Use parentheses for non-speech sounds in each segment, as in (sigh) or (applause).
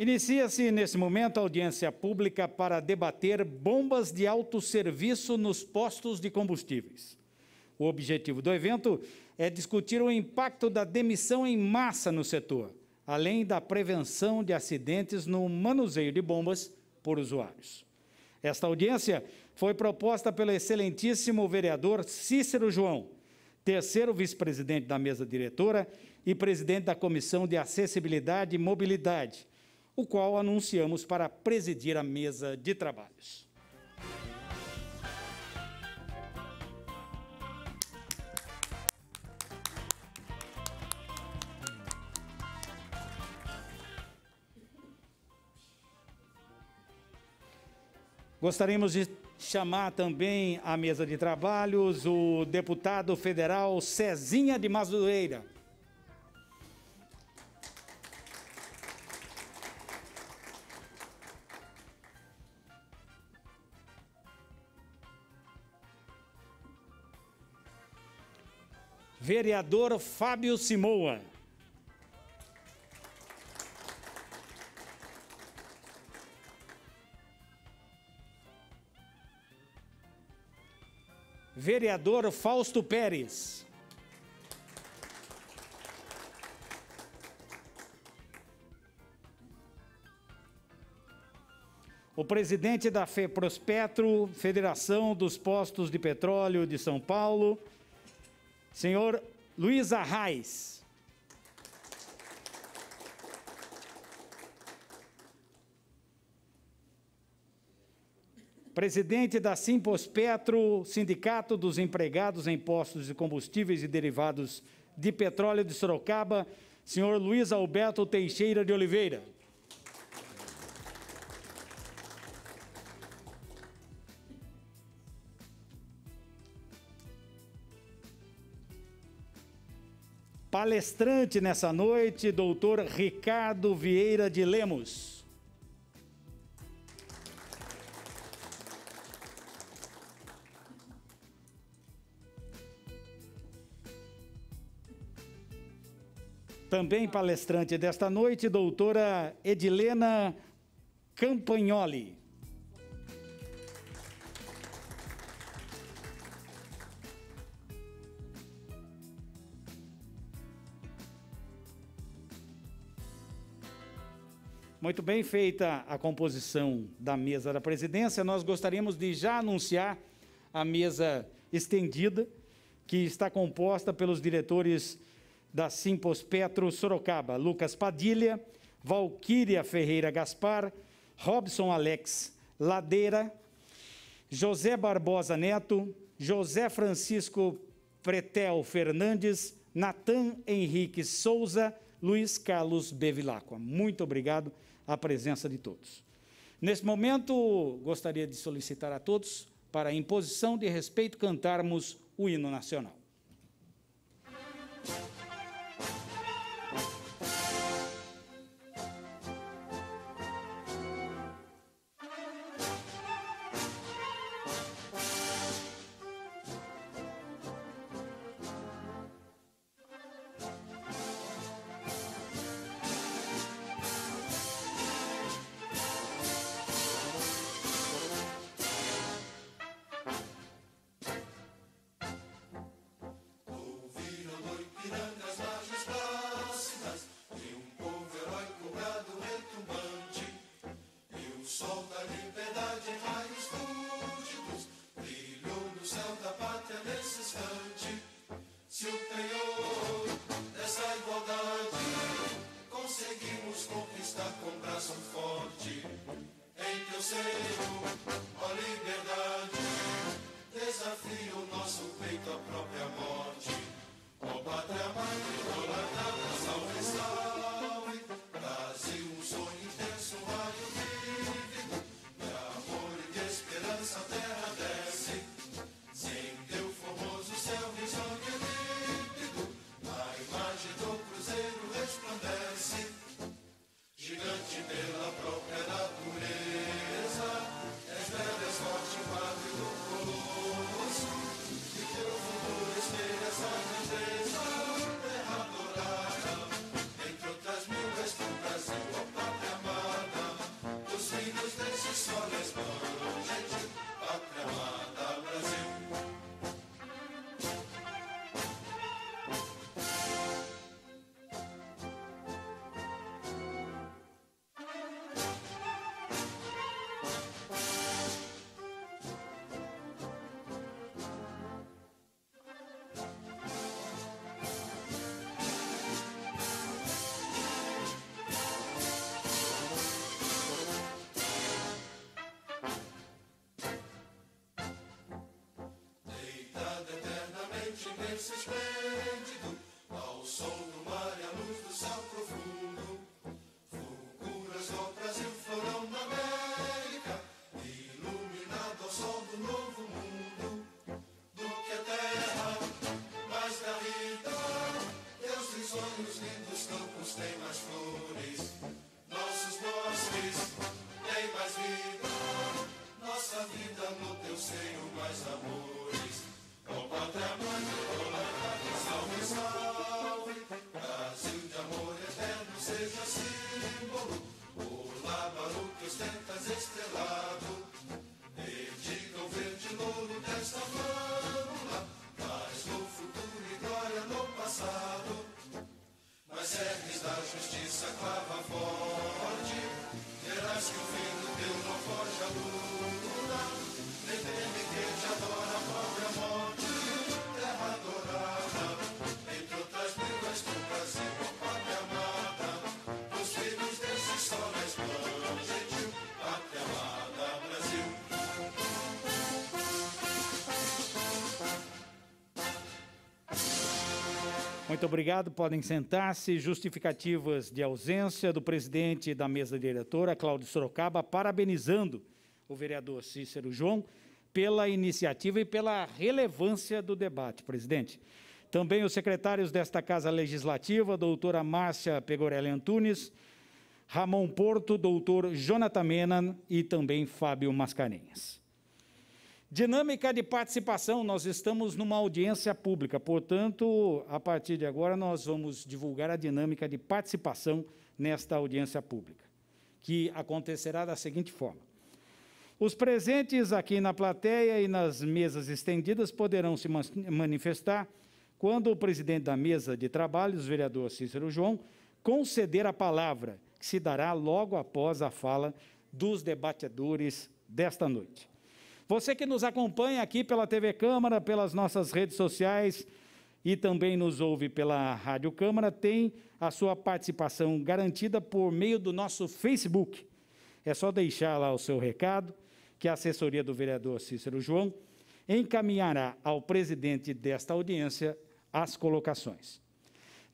Inicia-se nesse momento a audiência pública para debater bombas de autosserviço nos postos de combustíveis. O objetivo do evento é discutir o impacto da demissão em massa no setor, além da prevenção de acidentes no manuseio de bombas por usuários. Esta audiência foi proposta pelo excelentíssimo vereador Cícero João, terceiro vice-presidente da mesa diretora e presidente da Comissão de Acessibilidade e Mobilidade o qual anunciamos para presidir a mesa de trabalhos. Gostaríamos de chamar também à mesa de trabalhos o deputado federal Cezinha de Mazureira. vereador Fábio Simoa. Vereador Fausto Pérez. O presidente da FEProspetro, Federação dos Postos de Petróleo de São Paulo, Senhor Luiz Arraes. Presidente da Simpos Petro, Sindicato dos Empregados em Postos de Combustíveis e Derivados de Petróleo de Sorocaba, senhor Luiz Alberto Teixeira de Oliveira. Palestrante nessa noite, doutor Ricardo Vieira de Lemos. Também palestrante desta noite, doutora Edilena Campagnoli. Muito bem feita a composição da mesa da presidência, nós gostaríamos de já anunciar a mesa estendida, que está composta pelos diretores da Simpos Petro Sorocaba, Lucas Padilha, Valquíria Ferreira Gaspar, Robson Alex Ladeira, José Barbosa Neto, José Francisco Pretel Fernandes, Natan Henrique Souza, Luiz Carlos Bevilacqua. Muito obrigado à presença de todos. Neste momento, gostaria de solicitar a todos para, imposição de respeito, cantarmos o hino nacional. Muito obrigado. Podem sentar-se. Justificativas de ausência do presidente da mesa diretora, Cláudio Sorocaba, parabenizando o vereador Cícero João pela iniciativa e pela relevância do debate, presidente. Também os secretários desta Casa Legislativa, doutora Márcia Pegorelli Antunes, Ramon Porto, doutor Jonathan Menan e também Fábio Mascarenhas. Dinâmica de participação, nós estamos numa audiência pública, portanto, a partir de agora nós vamos divulgar a dinâmica de participação nesta audiência pública, que acontecerá da seguinte forma. Os presentes aqui na plateia e nas mesas estendidas poderão se manifestar quando o presidente da mesa de trabalhos, vereador Cícero João, conceder a palavra, que se dará logo após a fala dos debatedores desta noite. Você que nos acompanha aqui pela TV Câmara, pelas nossas redes sociais e também nos ouve pela Rádio Câmara, tem a sua participação garantida por meio do nosso Facebook. É só deixar lá o seu recado, que a assessoria do vereador Cícero João encaminhará ao presidente desta audiência as colocações.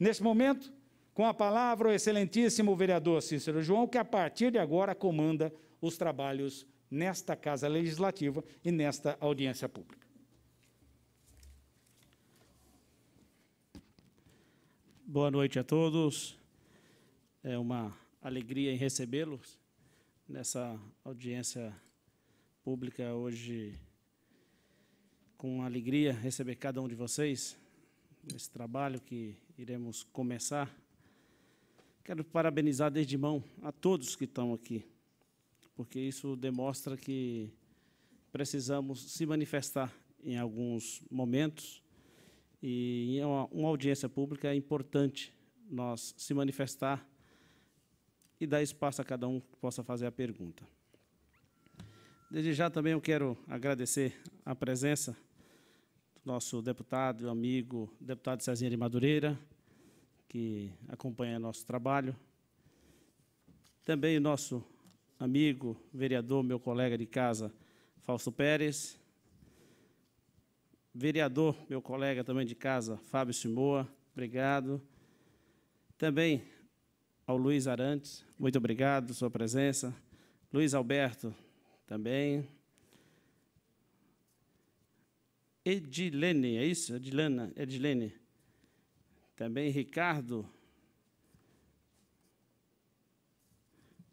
Neste momento, com a palavra o excelentíssimo vereador Cícero João, que a partir de agora comanda os trabalhos nesta Casa Legislativa e nesta audiência pública. Boa noite a todos. É uma alegria em recebê-los nessa audiência pública hoje. Com alegria receber cada um de vocês nesse trabalho que iremos começar. Quero parabenizar desde mão a todos que estão aqui porque isso demonstra que precisamos se manifestar em alguns momentos e em uma, uma audiência pública é importante nós se manifestar e dar espaço a cada um que possa fazer a pergunta. Desde já também eu quero agradecer a presença do nosso deputado e amigo, deputado Cezinha de Madureira, que acompanha nosso trabalho. Também o nosso amigo, vereador, meu colega de casa, Fausto Pérez, vereador, meu colega também de casa, Fábio Simoa, obrigado. Também ao Luiz Arantes, muito obrigado sua presença. Luiz Alberto, também. Edilene, é isso? Edilana, Edilene. Também Ricardo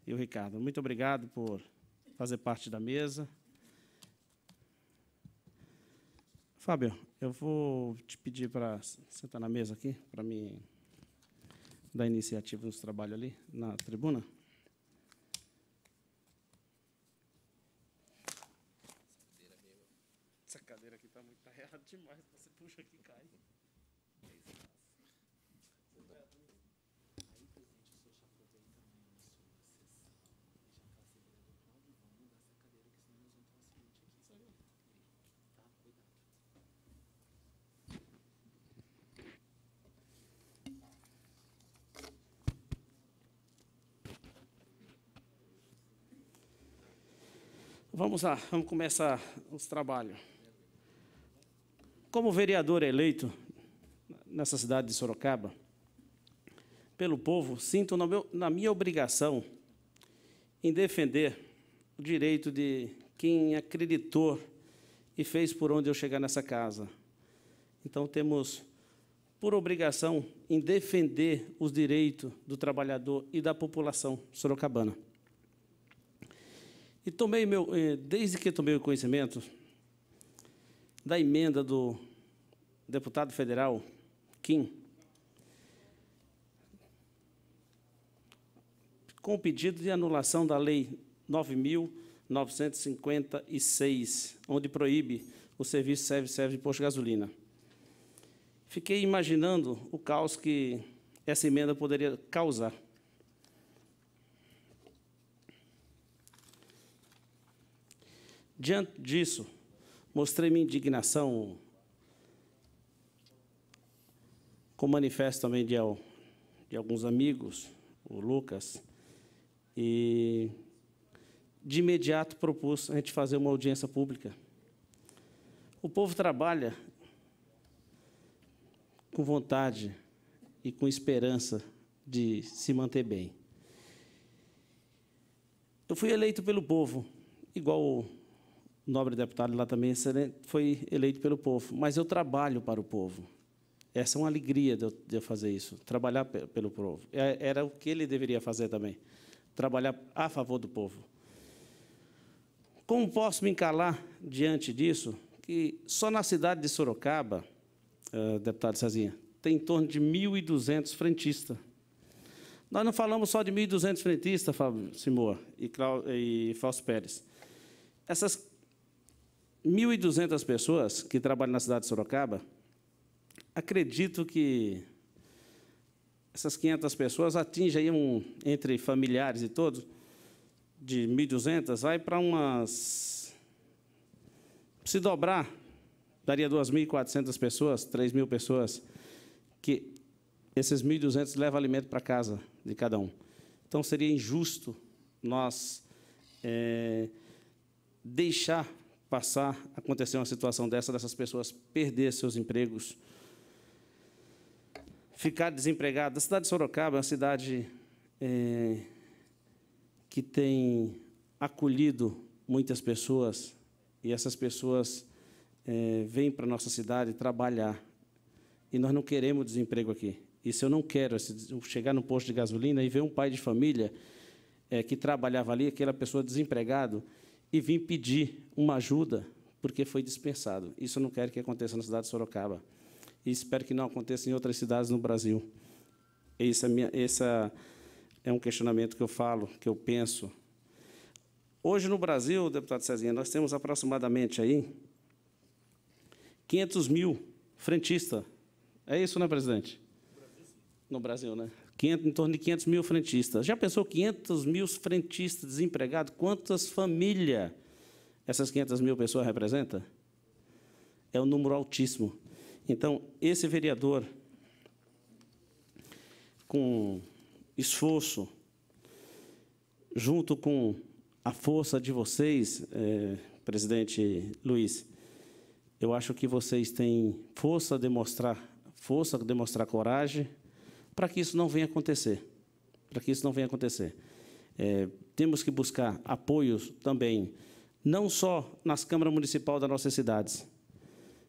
e o Ricardo. Muito obrigado por fazer parte da mesa. Fábio, eu vou te pedir para sentar na mesa aqui, para me dar iniciativa nos trabalhos ali, na tribuna. Essa cadeira aqui está muito errada (laughs) demais, você puxa aqui e cai. É isso. Vamos lá, vamos começar os trabalhos. Como vereador eleito nessa cidade de Sorocaba, pelo povo, sinto na, meu, na minha obrigação em defender o direito de quem acreditou e fez por onde eu chegar nessa casa. Então, temos por obrigação em defender os direitos do trabalhador e da população sorocabana. E tomei meu, eh, desde que tomei o conhecimento da emenda do deputado federal Kim, com o pedido de anulação da Lei 9.956, onde proíbe o serviço serve-serve de posto de gasolina. Fiquei imaginando o caos que essa emenda poderia causar. Diante disso, mostrei minha indignação com o manifesto também de, de alguns amigos, o Lucas, e de imediato propus a gente fazer uma audiência pública. O povo trabalha com vontade e com esperança de se manter bem. Eu fui eleito pelo povo, igual nobre deputado lá também foi eleito pelo povo, mas eu trabalho para o povo. Essa é uma alegria de eu, fazer isso, trabalhar pelo povo. É, era o que ele deveria fazer também, trabalhar a favor do povo. Como posso me encalar diante disso? Que só na cidade de Sorocaba, eh, deputado Cezinha, tem em torno de 1.200 frentistas. Nós não falamos só de 1.200 frentistas, Fábio Simoa e, Clau, e Fausto Pérez. Essas 1.200 pessoas que trabalham na cidade de Sorocaba, acredito que essas 500 pessoas atingem um, entre familiares e todos, de 1.200, vai para umas... Se dobrar, daria 2.400 pessoas, 3.000 pessoas, que esses 1.200 levam alimento para casa de cada um. Então, seria injusto nós é, deixar passar, acontecer uma situação dessa, dessas pessoas perder seus empregos, ficar desempregado. A cidade de Sorocaba é uma cidade é, que tem acolhido muitas pessoas e essas pessoas é, vêm para a nossa cidade trabalhar. E nós não queremos desemprego aqui. Isso eu não quero. chegar no posto de gasolina e ver um pai de família é, que trabalhava ali, aquela pessoa desempregado, e vim pedir uma ajuda porque foi dispensado. Isso eu não quero que aconteça na cidade de Sorocaba. E espero que não aconteça em outras cidades no Brasil. Esse é, minha, esse é, é um questionamento que eu falo, que eu penso. Hoje no Brasil, deputado Cezinha, nós temos aproximadamente aí 500 mil frentistas. É isso, né, presidente? No Brasil, né? em torno de 500 mil frentistas. Já pensou 500 mil frentistas desempregados? Quantas famílias essas 500 mil pessoas representam? É um número altíssimo. Então, esse vereador, com esforço, junto com a força de vocês, é, presidente Luiz, eu acho que vocês têm força a demonstrar, força a demonstrar coragem, para que isso não venha acontecer. Para que isso não venha acontecer. É, temos que buscar apoios também, não só nas câmaras municipais das nossas cidades.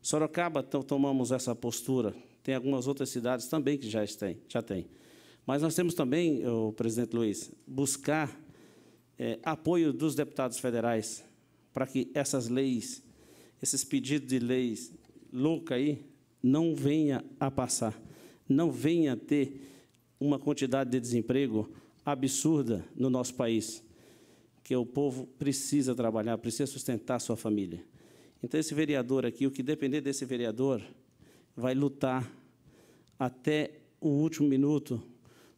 Sorocaba então, tomamos essa postura, tem algumas outras cidades também que já têm. Já tem. Mas nós temos também, o presidente Luiz, buscar é, apoio dos deputados federais para que essas leis, esses pedidos de leis louca aí, não venha a passar não venha a ter uma quantidade de desemprego absurda no nosso país, que o povo precisa trabalhar, precisa sustentar a sua família. Então, esse vereador aqui, o que depender desse vereador, vai lutar até o último minuto,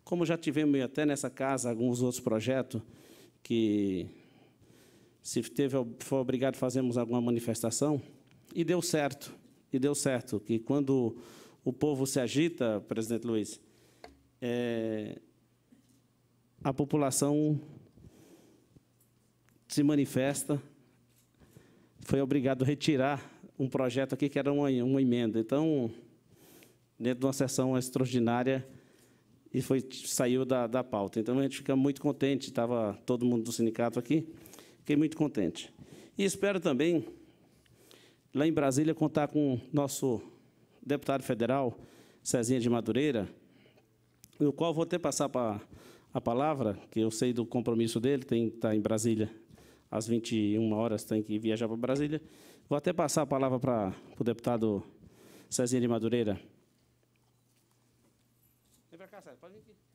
como já tivemos até nessa casa alguns outros projetos, que se teve, foi obrigado a fazermos alguma manifestação, e deu certo, e deu certo, que quando o povo se agita, presidente Luiz, é, a população se manifesta, foi obrigado a retirar um projeto aqui que era uma, uma emenda. Então, dentro de uma sessão extraordinária, e foi, saiu da, da pauta. Então, a gente fica muito contente, estava todo mundo do sindicato aqui, fiquei muito contente. E espero também, lá em Brasília, contar com o nosso deputado federal Cezinha de Madureira, o qual vou até passar para a palavra, que eu sei do compromisso dele, tem que estar tá em Brasília às 21 horas, tem que viajar para Brasília. Vou até passar a palavra para o deputado Cezinha de Madureira. Vem para cá, Cezinha, pode vir aqui.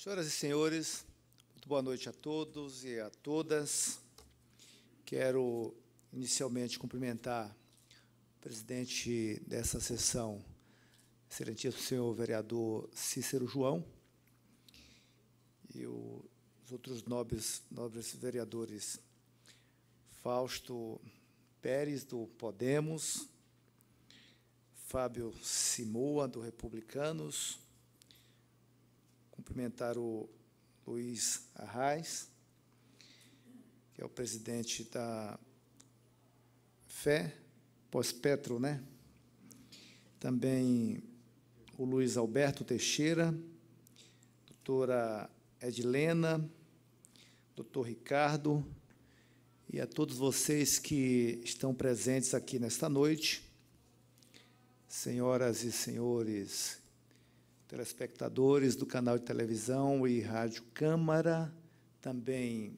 Senhoras e senhores, muito boa noite a todos e a todas. Quero inicialmente cumprimentar o presidente dessa sessão, excelentíssimo senhor vereador Cícero João, e os outros nobres, nobres vereadores Fausto Pérez, do Podemos, Fábio Simoa, do Republicanos, cumprimentar o Luiz Arraes, que é o presidente da Fé, Pós-Petro, né? Também o Luiz Alberto Teixeira, doutora Edilena, doutor Ricardo, e a todos vocês que estão presentes aqui nesta noite, senhoras e senhores telespectadores do canal de televisão e rádio Câmara, também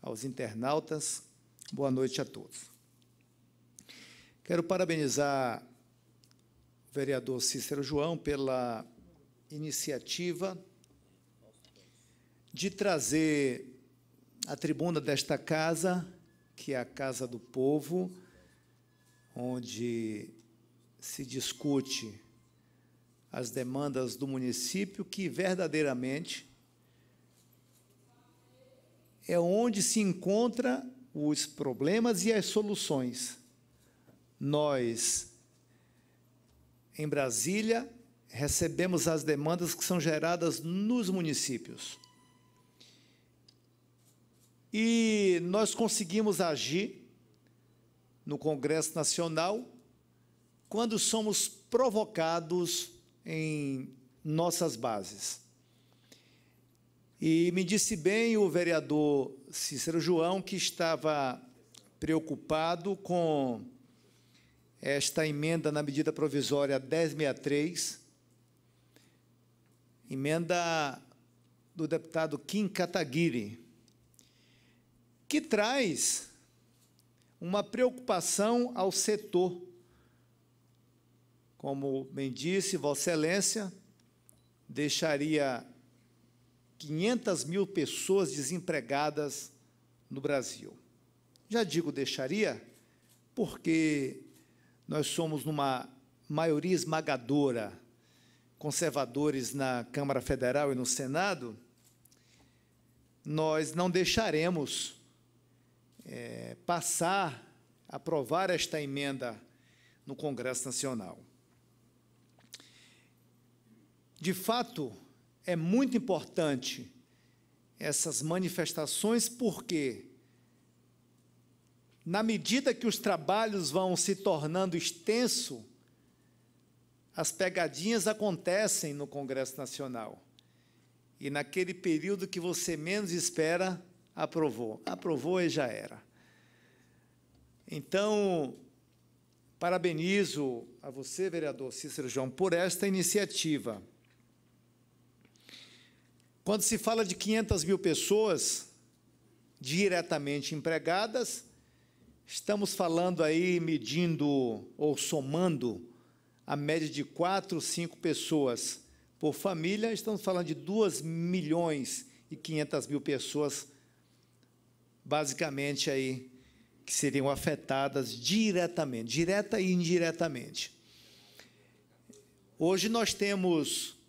aos internautas. Boa noite a todos. Quero parabenizar o vereador Cícero João pela iniciativa de trazer a tribuna desta casa, que é a Casa do Povo, onde se discute as demandas do município, que verdadeiramente é onde se encontram os problemas e as soluções. Nós, em Brasília, recebemos as demandas que são geradas nos municípios. E nós conseguimos agir no Congresso Nacional quando somos provocados em nossas bases. E me disse bem o vereador Cícero João que estava preocupado com esta emenda na medida provisória 1063, emenda do deputado Kim Kataguiri, que traz uma preocupação ao setor como bem disse Vossa Excelência, deixaria 500 mil pessoas desempregadas no Brasil. Já digo deixaria, porque nós somos numa maioria esmagadora, conservadores na Câmara Federal e no Senado, nós não deixaremos é, passar, aprovar esta emenda no Congresso Nacional. De fato, é muito importante essas manifestações, porque, na medida que os trabalhos vão se tornando extenso, as pegadinhas acontecem no Congresso Nacional. E naquele período que você menos espera, aprovou. Aprovou e já era. Então, parabenizo a você, vereador Cícero João, por esta iniciativa. Quando se fala de 500 mil pessoas diretamente empregadas, estamos falando aí, medindo ou somando a média de 4, 5 pessoas por família, estamos falando de 2 milhões e 500 mil pessoas, basicamente aí, que seriam afetadas diretamente, direta e indiretamente. Hoje nós temos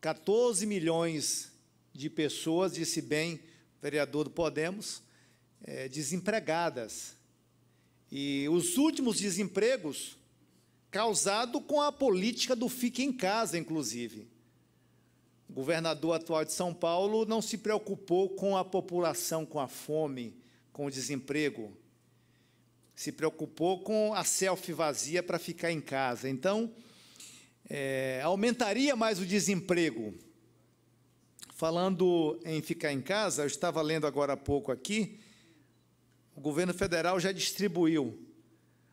14 milhões de pessoas, disse bem o vereador do Podemos, é, desempregadas. E os últimos desempregos causado com a política do fique em casa, inclusive. O governador atual de São Paulo não se preocupou com a população, com a fome, com o desemprego. Se preocupou com a selfie vazia para ficar em casa. Então, é, aumentaria mais o desemprego. Falando em ficar em casa, eu estava lendo agora há pouco aqui, o governo federal já distribuiu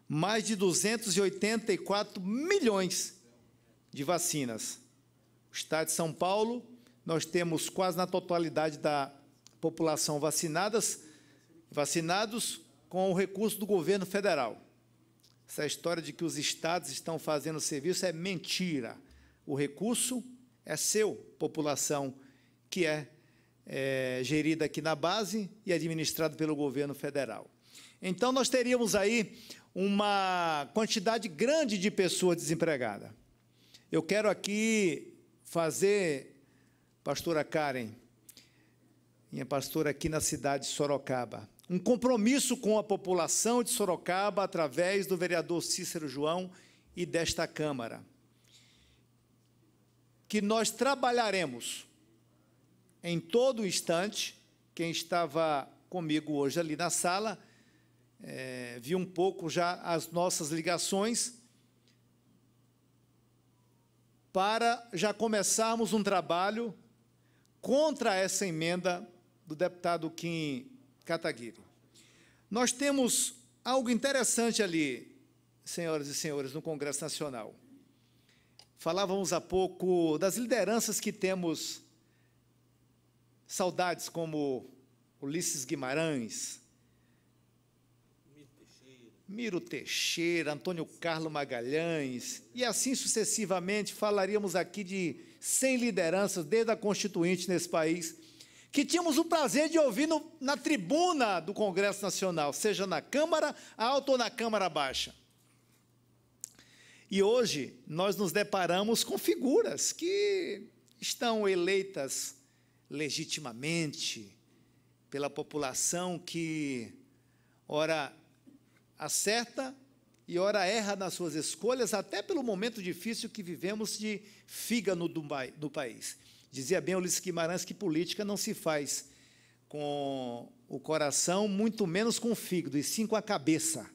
mais de 284 milhões de vacinas. O estado de São Paulo, nós temos quase na totalidade da população vacinadas, vacinados com o recurso do governo federal. Essa história de que os estados estão fazendo serviço é mentira. O recurso é seu, população, que é, é gerida aqui na base e administrado pelo governo federal. Então, nós teríamos aí uma quantidade grande de pessoas desempregadas. Eu quero aqui fazer, pastora Karen, minha pastora aqui na cidade de Sorocaba, um compromisso com a população de Sorocaba através do vereador Cícero João e desta Câmara. Que nós trabalharemos em todo instante. Quem estava comigo hoje ali na sala é, viu um pouco já as nossas ligações para já começarmos um trabalho contra essa emenda do deputado Kim Kataguiri. Nós temos algo interessante ali, senhoras e senhores, no Congresso Nacional. Falávamos há pouco das lideranças que temos saudades, como Ulisses Guimarães, Miro Teixeira, Antônio Carlos Magalhães, e assim sucessivamente, falaríamos aqui de 100 lideranças desde a Constituinte nesse país que tínhamos o prazer de ouvir no, na tribuna do Congresso Nacional, seja na Câmara Alta ou na Câmara Baixa. E hoje nós nos deparamos com figuras que estão eleitas legitimamente pela população que, ora, acerta e ora erra nas suas escolhas, até pelo momento difícil que vivemos de fígado do país. Dizia bem Ulisses Guimarães que política não se faz com o coração, muito menos com o fígado, e sim com a cabeça.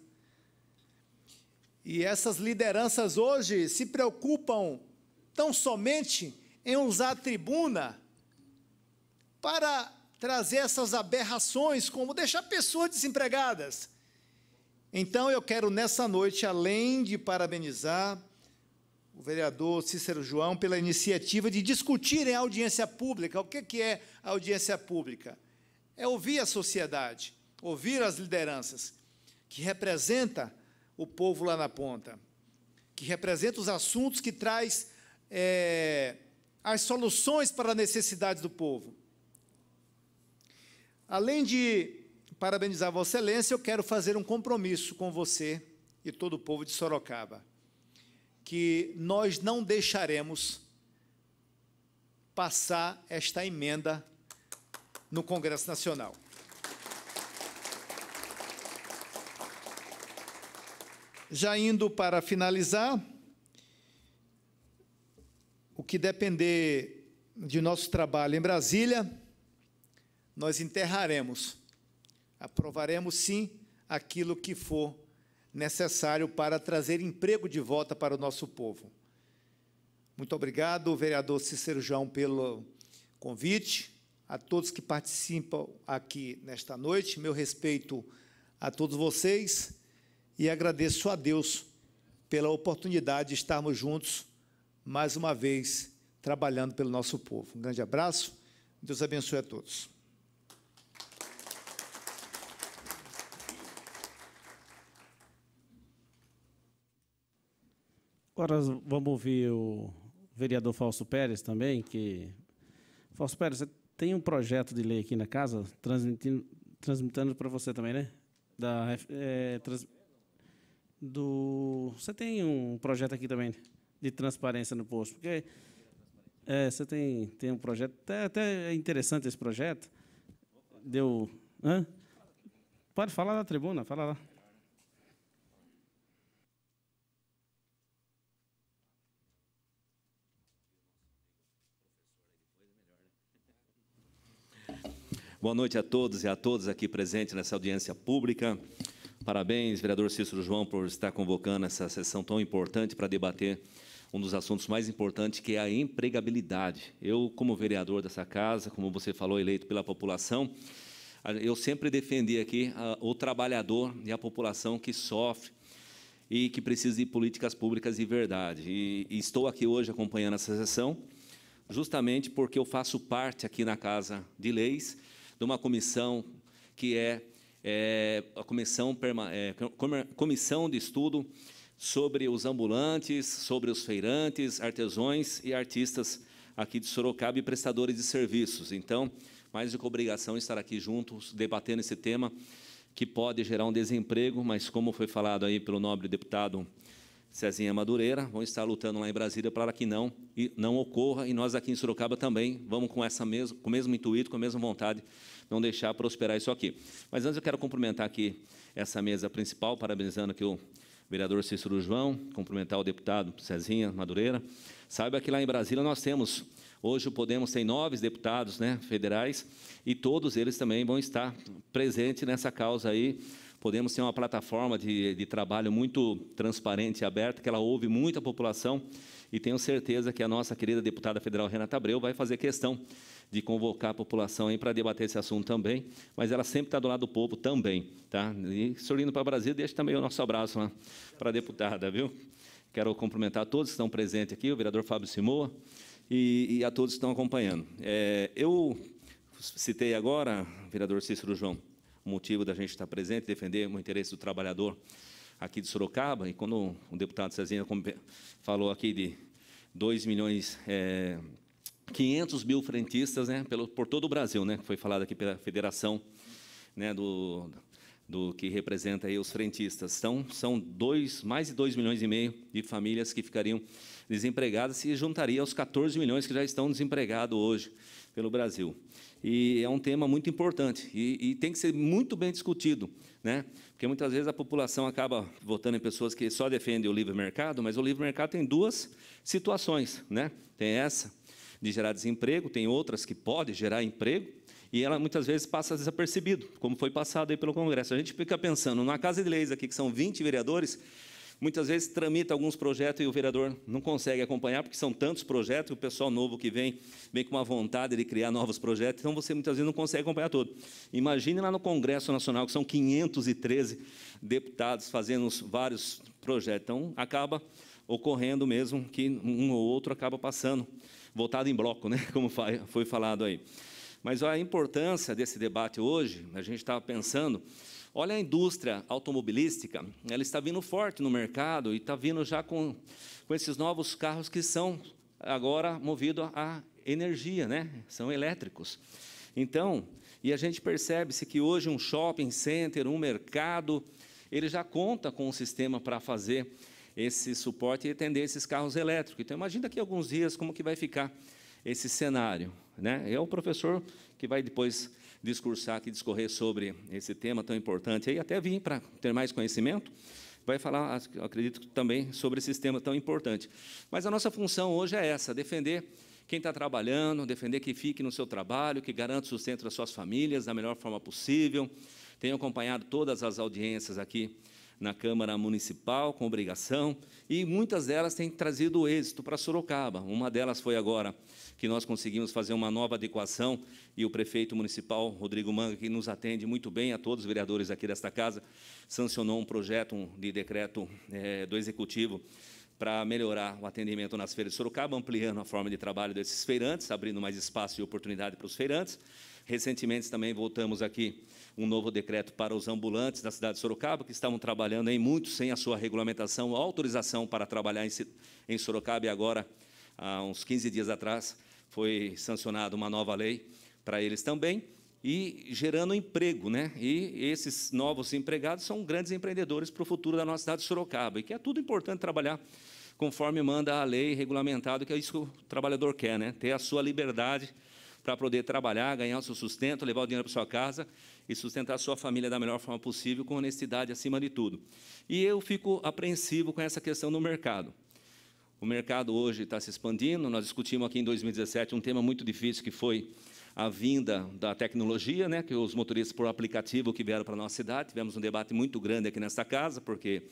E essas lideranças hoje se preocupam tão somente em usar a tribuna para trazer essas aberrações, como deixar pessoas desempregadas. Então eu quero nessa noite, além de parabenizar o vereador Cícero João pela iniciativa de discutir em audiência pública. O que é a audiência pública? É ouvir a sociedade, ouvir as lideranças, que representa o povo lá na ponta, que representa os assuntos que traz é, as soluções para as necessidades do povo. Além de parabenizar Vossa Excelência, eu quero fazer um compromisso com você e todo o povo de Sorocaba que nós não deixaremos passar esta emenda no Congresso Nacional. Já indo para finalizar, o que depender de nosso trabalho em Brasília, nós enterraremos, aprovaremos sim aquilo que for necessário para trazer emprego de volta para o nosso povo. Muito obrigado, vereador Cícero João, pelo convite, a todos que participam aqui nesta noite, meu respeito a todos vocês e agradeço a Deus pela oportunidade de estarmos juntos mais uma vez trabalhando pelo nosso povo. Um grande abraço, Deus abençoe a todos. Agora vamos ouvir o vereador Falso Pérez também, que... Falso Pérez, você tem um projeto de lei aqui na casa, transmitindo, transmitindo para você também, né? Da, é, trans... do, você tem um projeto aqui também de transparência no posto, porque é, você tem, tem um projeto, até, até é interessante esse projeto, deu... Hã? Pode falar na tribuna, fala lá. Boa noite a todos e a todas aqui presentes nessa audiência pública. Parabéns, vereador Cícero João, por estar convocando essa sessão tão importante para debater um dos assuntos mais importantes, que é a empregabilidade. Eu, como vereador dessa casa, como você falou, eleito pela população, eu sempre defendi aqui o trabalhador e a população que sofre e que precisa de políticas públicas de verdade. e estou aqui hoje acompanhando essa sessão, justamente porque eu faço parte aqui na Casa de Leis de uma comissão que é, é a comissão, é, comissão de Estudo sobre os ambulantes, sobre os feirantes, artesões e artistas aqui de Sorocaba e prestadores de serviços. Então, mais do que obrigação estar aqui juntos, debatendo esse tema que pode gerar um desemprego, mas como foi falado aí pelo nobre deputado Cezinha Madureira, vão estar lutando lá em Brasília para que não, não ocorra, e nós aqui em Sorocaba também vamos com, essa mesmo, com o mesmo intuito, com a mesma vontade, não deixar prosperar isso aqui. Mas antes eu quero cumprimentar aqui essa mesa principal, parabenizando aqui o vereador Cícero João, cumprimentar o deputado Cezinha Madureira. Saiba que lá em Brasília nós temos, hoje o Podemos tem nove deputados né, federais, e todos eles também vão estar presentes nessa causa aí, podemos ter uma plataforma de, de trabalho muito transparente e aberta, que ela ouve muita população, e tenho certeza que a nossa querida deputada federal Renata Abreu vai fazer questão de convocar a população aí para debater esse assunto também, mas ela sempre está do lado do povo também, tá? E sorrindo para o Brasil, deixa também o nosso abraço lá para a deputada, viu? Quero cumprimentar todos que estão presentes aqui, o vereador Fábio Simoa e, e a todos que estão acompanhando. É, eu citei agora, vereador Cícero João, o motivo da gente estar presente, defender o interesse do trabalhador aqui de Sorocaba. E quando o deputado Cezinha falou aqui de 2 milhões, é, 500 mil frentistas né, pelo, por todo o Brasil, né, que foi falado aqui pela federação né, do, do que representa aí os frentistas. Então, são dois, mais de 2 milhões e meio de famílias que ficariam desempregadas se juntaria aos 14 milhões que já estão desempregados hoje pelo Brasil e é um tema muito importante e, e, tem que ser muito bem discutido, né? Porque muitas vezes a população acaba votando em pessoas que só defendem o livre mercado, mas o livre mercado tem duas situações, né? Tem essa de gerar desemprego, tem outras que pode gerar emprego e ela muitas vezes passa desapercebido, como foi passado aí pelo Congresso. A gente fica pensando na Casa de Leis aqui que são 20 vereadores, Muitas vezes tramita alguns projetos e o vereador não consegue acompanhar, porque são tantos projetos, o pessoal novo que vem, vem com uma vontade de criar novos projetos, então você muitas vezes não consegue acompanhar todo. Imagine lá no Congresso Nacional, que são 513 deputados fazendo vários projetos. Então, acaba ocorrendo mesmo que um ou outro acaba passando, votado em bloco, né? (laughs) como foi falado aí. Mas a importância desse debate hoje, a gente estava pensando Olha a indústria automobilística, ela está vindo forte no mercado e está vindo já com, com esses novos carros que são agora movidos a, energia, né? são elétricos. Então, e a gente percebe-se que hoje um shopping center, um mercado, ele já conta com um sistema para fazer esse suporte e atender esses carros elétricos. Então, imagina daqui a alguns dias como que vai ficar esse cenário. Né? É o professor que vai depois discursar aqui, discorrer sobre esse tema tão importante. E até vim para ter mais conhecimento, vai falar, acredito, também sobre esse tema tão importante. Mas a nossa função hoje é essa, defender quem está trabalhando, defender que fique no seu trabalho, que garanta o sustento das suas famílias da melhor forma possível. Tenho acompanhado todas as audiências aqui na Câmara Municipal, com obrigação, e muitas delas têm trazido êxito para Sorocaba. Uma delas foi agora que nós conseguimos fazer uma nova adequação e o prefeito municipal, Rodrigo Manga, que nos atende muito bem, a todos os vereadores aqui desta casa, sancionou um projeto de decreto é, do Executivo para melhorar o atendimento nas feiras de Sorocaba, ampliando a forma de trabalho desses feirantes, abrindo mais espaço e oportunidade para os feirantes. Recentemente também voltamos aqui um novo decreto para os ambulantes da cidade de Sorocaba, que estavam trabalhando em muito sem a sua regulamentação, autorização para trabalhar em, em Sorocaba, e agora, há uns 15 dias atrás, foi sancionada uma nova lei para eles também, e gerando emprego. Né? E esses novos empregados são grandes empreendedores para o futuro da nossa cidade de Sorocaba, e que é tudo importante trabalhar conforme manda a lei regulamentada, que é isso que o trabalhador quer, né? ter a sua liberdade para poder trabalhar, ganhar o seu sustento, levar o dinheiro para sua casa e sustentar a sua família da melhor forma possível, com honestidade acima de tudo. E eu fico apreensivo com essa questão do mercado. O mercado hoje está se expandindo. Nós discutimos aqui em 2017 um tema muito difícil que foi a vinda da tecnologia, né, que os motoristas por aplicativo que vieram para a nossa cidade. Tivemos um debate muito grande aqui nesta casa, porque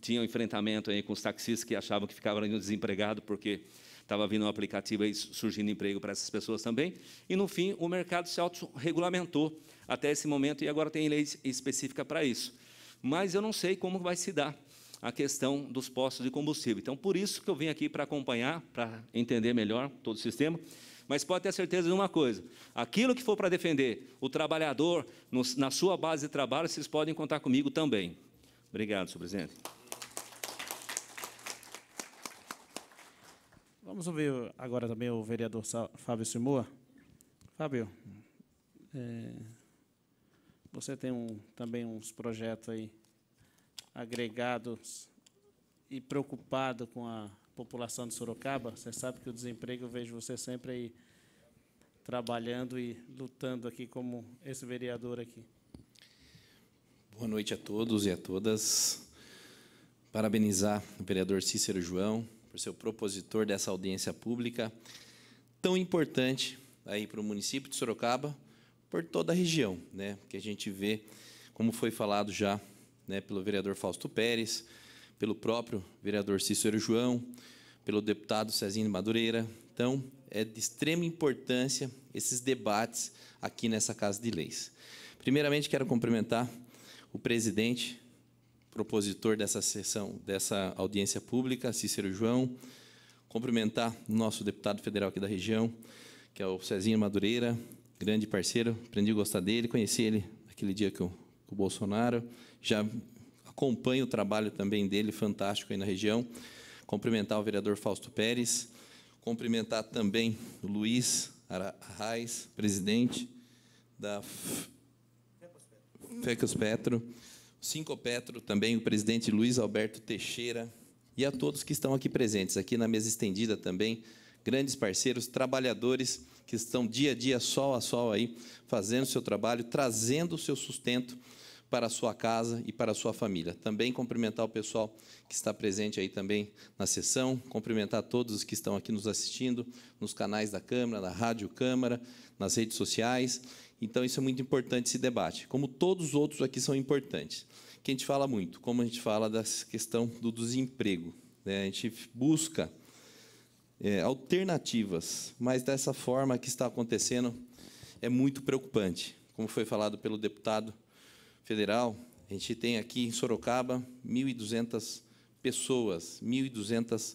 tinha um enfrentamento aí com os taxistas que achavam que ficavam desempregados porque estava vindo um aplicativo e surgindo emprego para essas pessoas também. E, no fim, o mercado se autorregulamentou até esse momento e agora tem lei específica para isso. Mas eu não sei como vai se dar a questão dos postos de combustível. Então, por isso que eu vim aqui para acompanhar, para entender melhor todo o sistema. Mas pode ter certeza de uma coisa: aquilo que for para defender o trabalhador no, na sua base de trabalho, vocês podem contar comigo também. Obrigado, senhor presidente. Vamos ouvir agora também o vereador Fábio Simoa. Fábio, é, você tem um, também uns projetos aí agregados e preocupado com a população de Sorocaba. Você sabe que o desemprego, eu vejo você sempre aí trabalhando e lutando aqui como esse vereador aqui. Boa noite a todos e a todas. Parabenizar o vereador Cícero João por ser o propositor dessa audiência pública tão importante aí para o município de Sorocaba, por toda a região, né? Que a gente vê, como foi falado já né, pelo vereador Fausto Pérez, pelo próprio vereador Cícero João, pelo deputado Cezinho Madureira. Então, é de extrema importância esses debates aqui nessa Casa de Leis. Primeiramente, quero cumprimentar o presidente, propositor dessa sessão, dessa audiência pública, Cícero João, cumprimentar o nosso deputado federal aqui da região, que é o Cezinho Madureira, grande parceiro, aprendi a gostar dele, conheci ele naquele dia que eu com o Bolsonaro. Já acompanho o trabalho também dele, fantástico aí na região. Cumprimentar o vereador Fausto Pérez. Cumprimentar também o Luiz Arraes, presidente da FECUS Petro. Cinco Petro, também o presidente Luiz Alberto Teixeira. E a todos que estão aqui presentes, aqui na mesa estendida também, grandes parceiros, trabalhadores que estão dia a dia, sol a sol aí, fazendo seu trabalho, trazendo o seu sustento para a sua casa e para a sua família. Também cumprimentar o pessoal que está presente aí também na sessão, cumprimentar todos os que estão aqui nos assistindo, nos canais da Câmara, da Rádio Câmara, nas redes sociais. Então, isso é muito importante, esse debate. Como todos os outros aqui são importantes. Que a gente fala muito, como a gente fala da questão do desemprego. Né? A gente busca é, alternativas, mas dessa forma que está acontecendo é muito preocupante. Como foi falado pelo deputado federal, a gente tem aqui em Sorocaba 1.200 pessoas, 1.200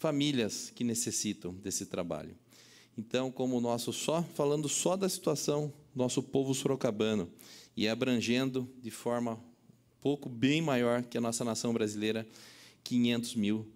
famílias que necessitam desse trabalho. Então, como o nosso só, falando só da situação nosso povo sorocabano e abrangendo de forma pouco bem maior que a nossa nação brasileira 500 mil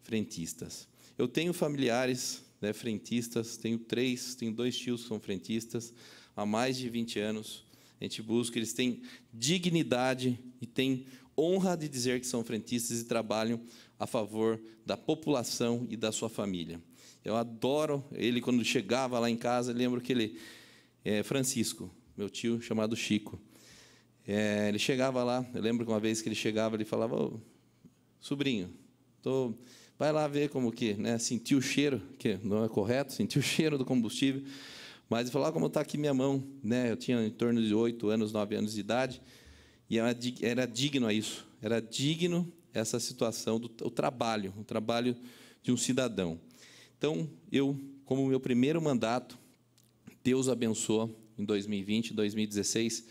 frentistas. Eu tenho familiares, né, frentistas, tenho três, tenho dois tios que são frentistas há mais de 20 anos. A gente busca, eles têm dignidade e têm honra de dizer que são frentistas e trabalham a favor da população e da sua família. Eu adoro ele quando chegava lá em casa, lembro que ele é Francisco, meu tio chamado Chico. É, ele chegava lá, eu lembro que uma vez que ele chegava, ele falava: Ô, sobrinho, estou. Tô vai lá ver como que, né, sentir o cheiro, que não é correto, sentir o cheiro do combustível, mas falar ah, como está aqui minha mão, né? Eu tinha em torno de 8 anos, 9 anos de idade, e era digno a isso, era digno essa situação do o trabalho, o trabalho de um cidadão. Então, eu, como meu primeiro mandato, Deus abençoou em 2020, 2016,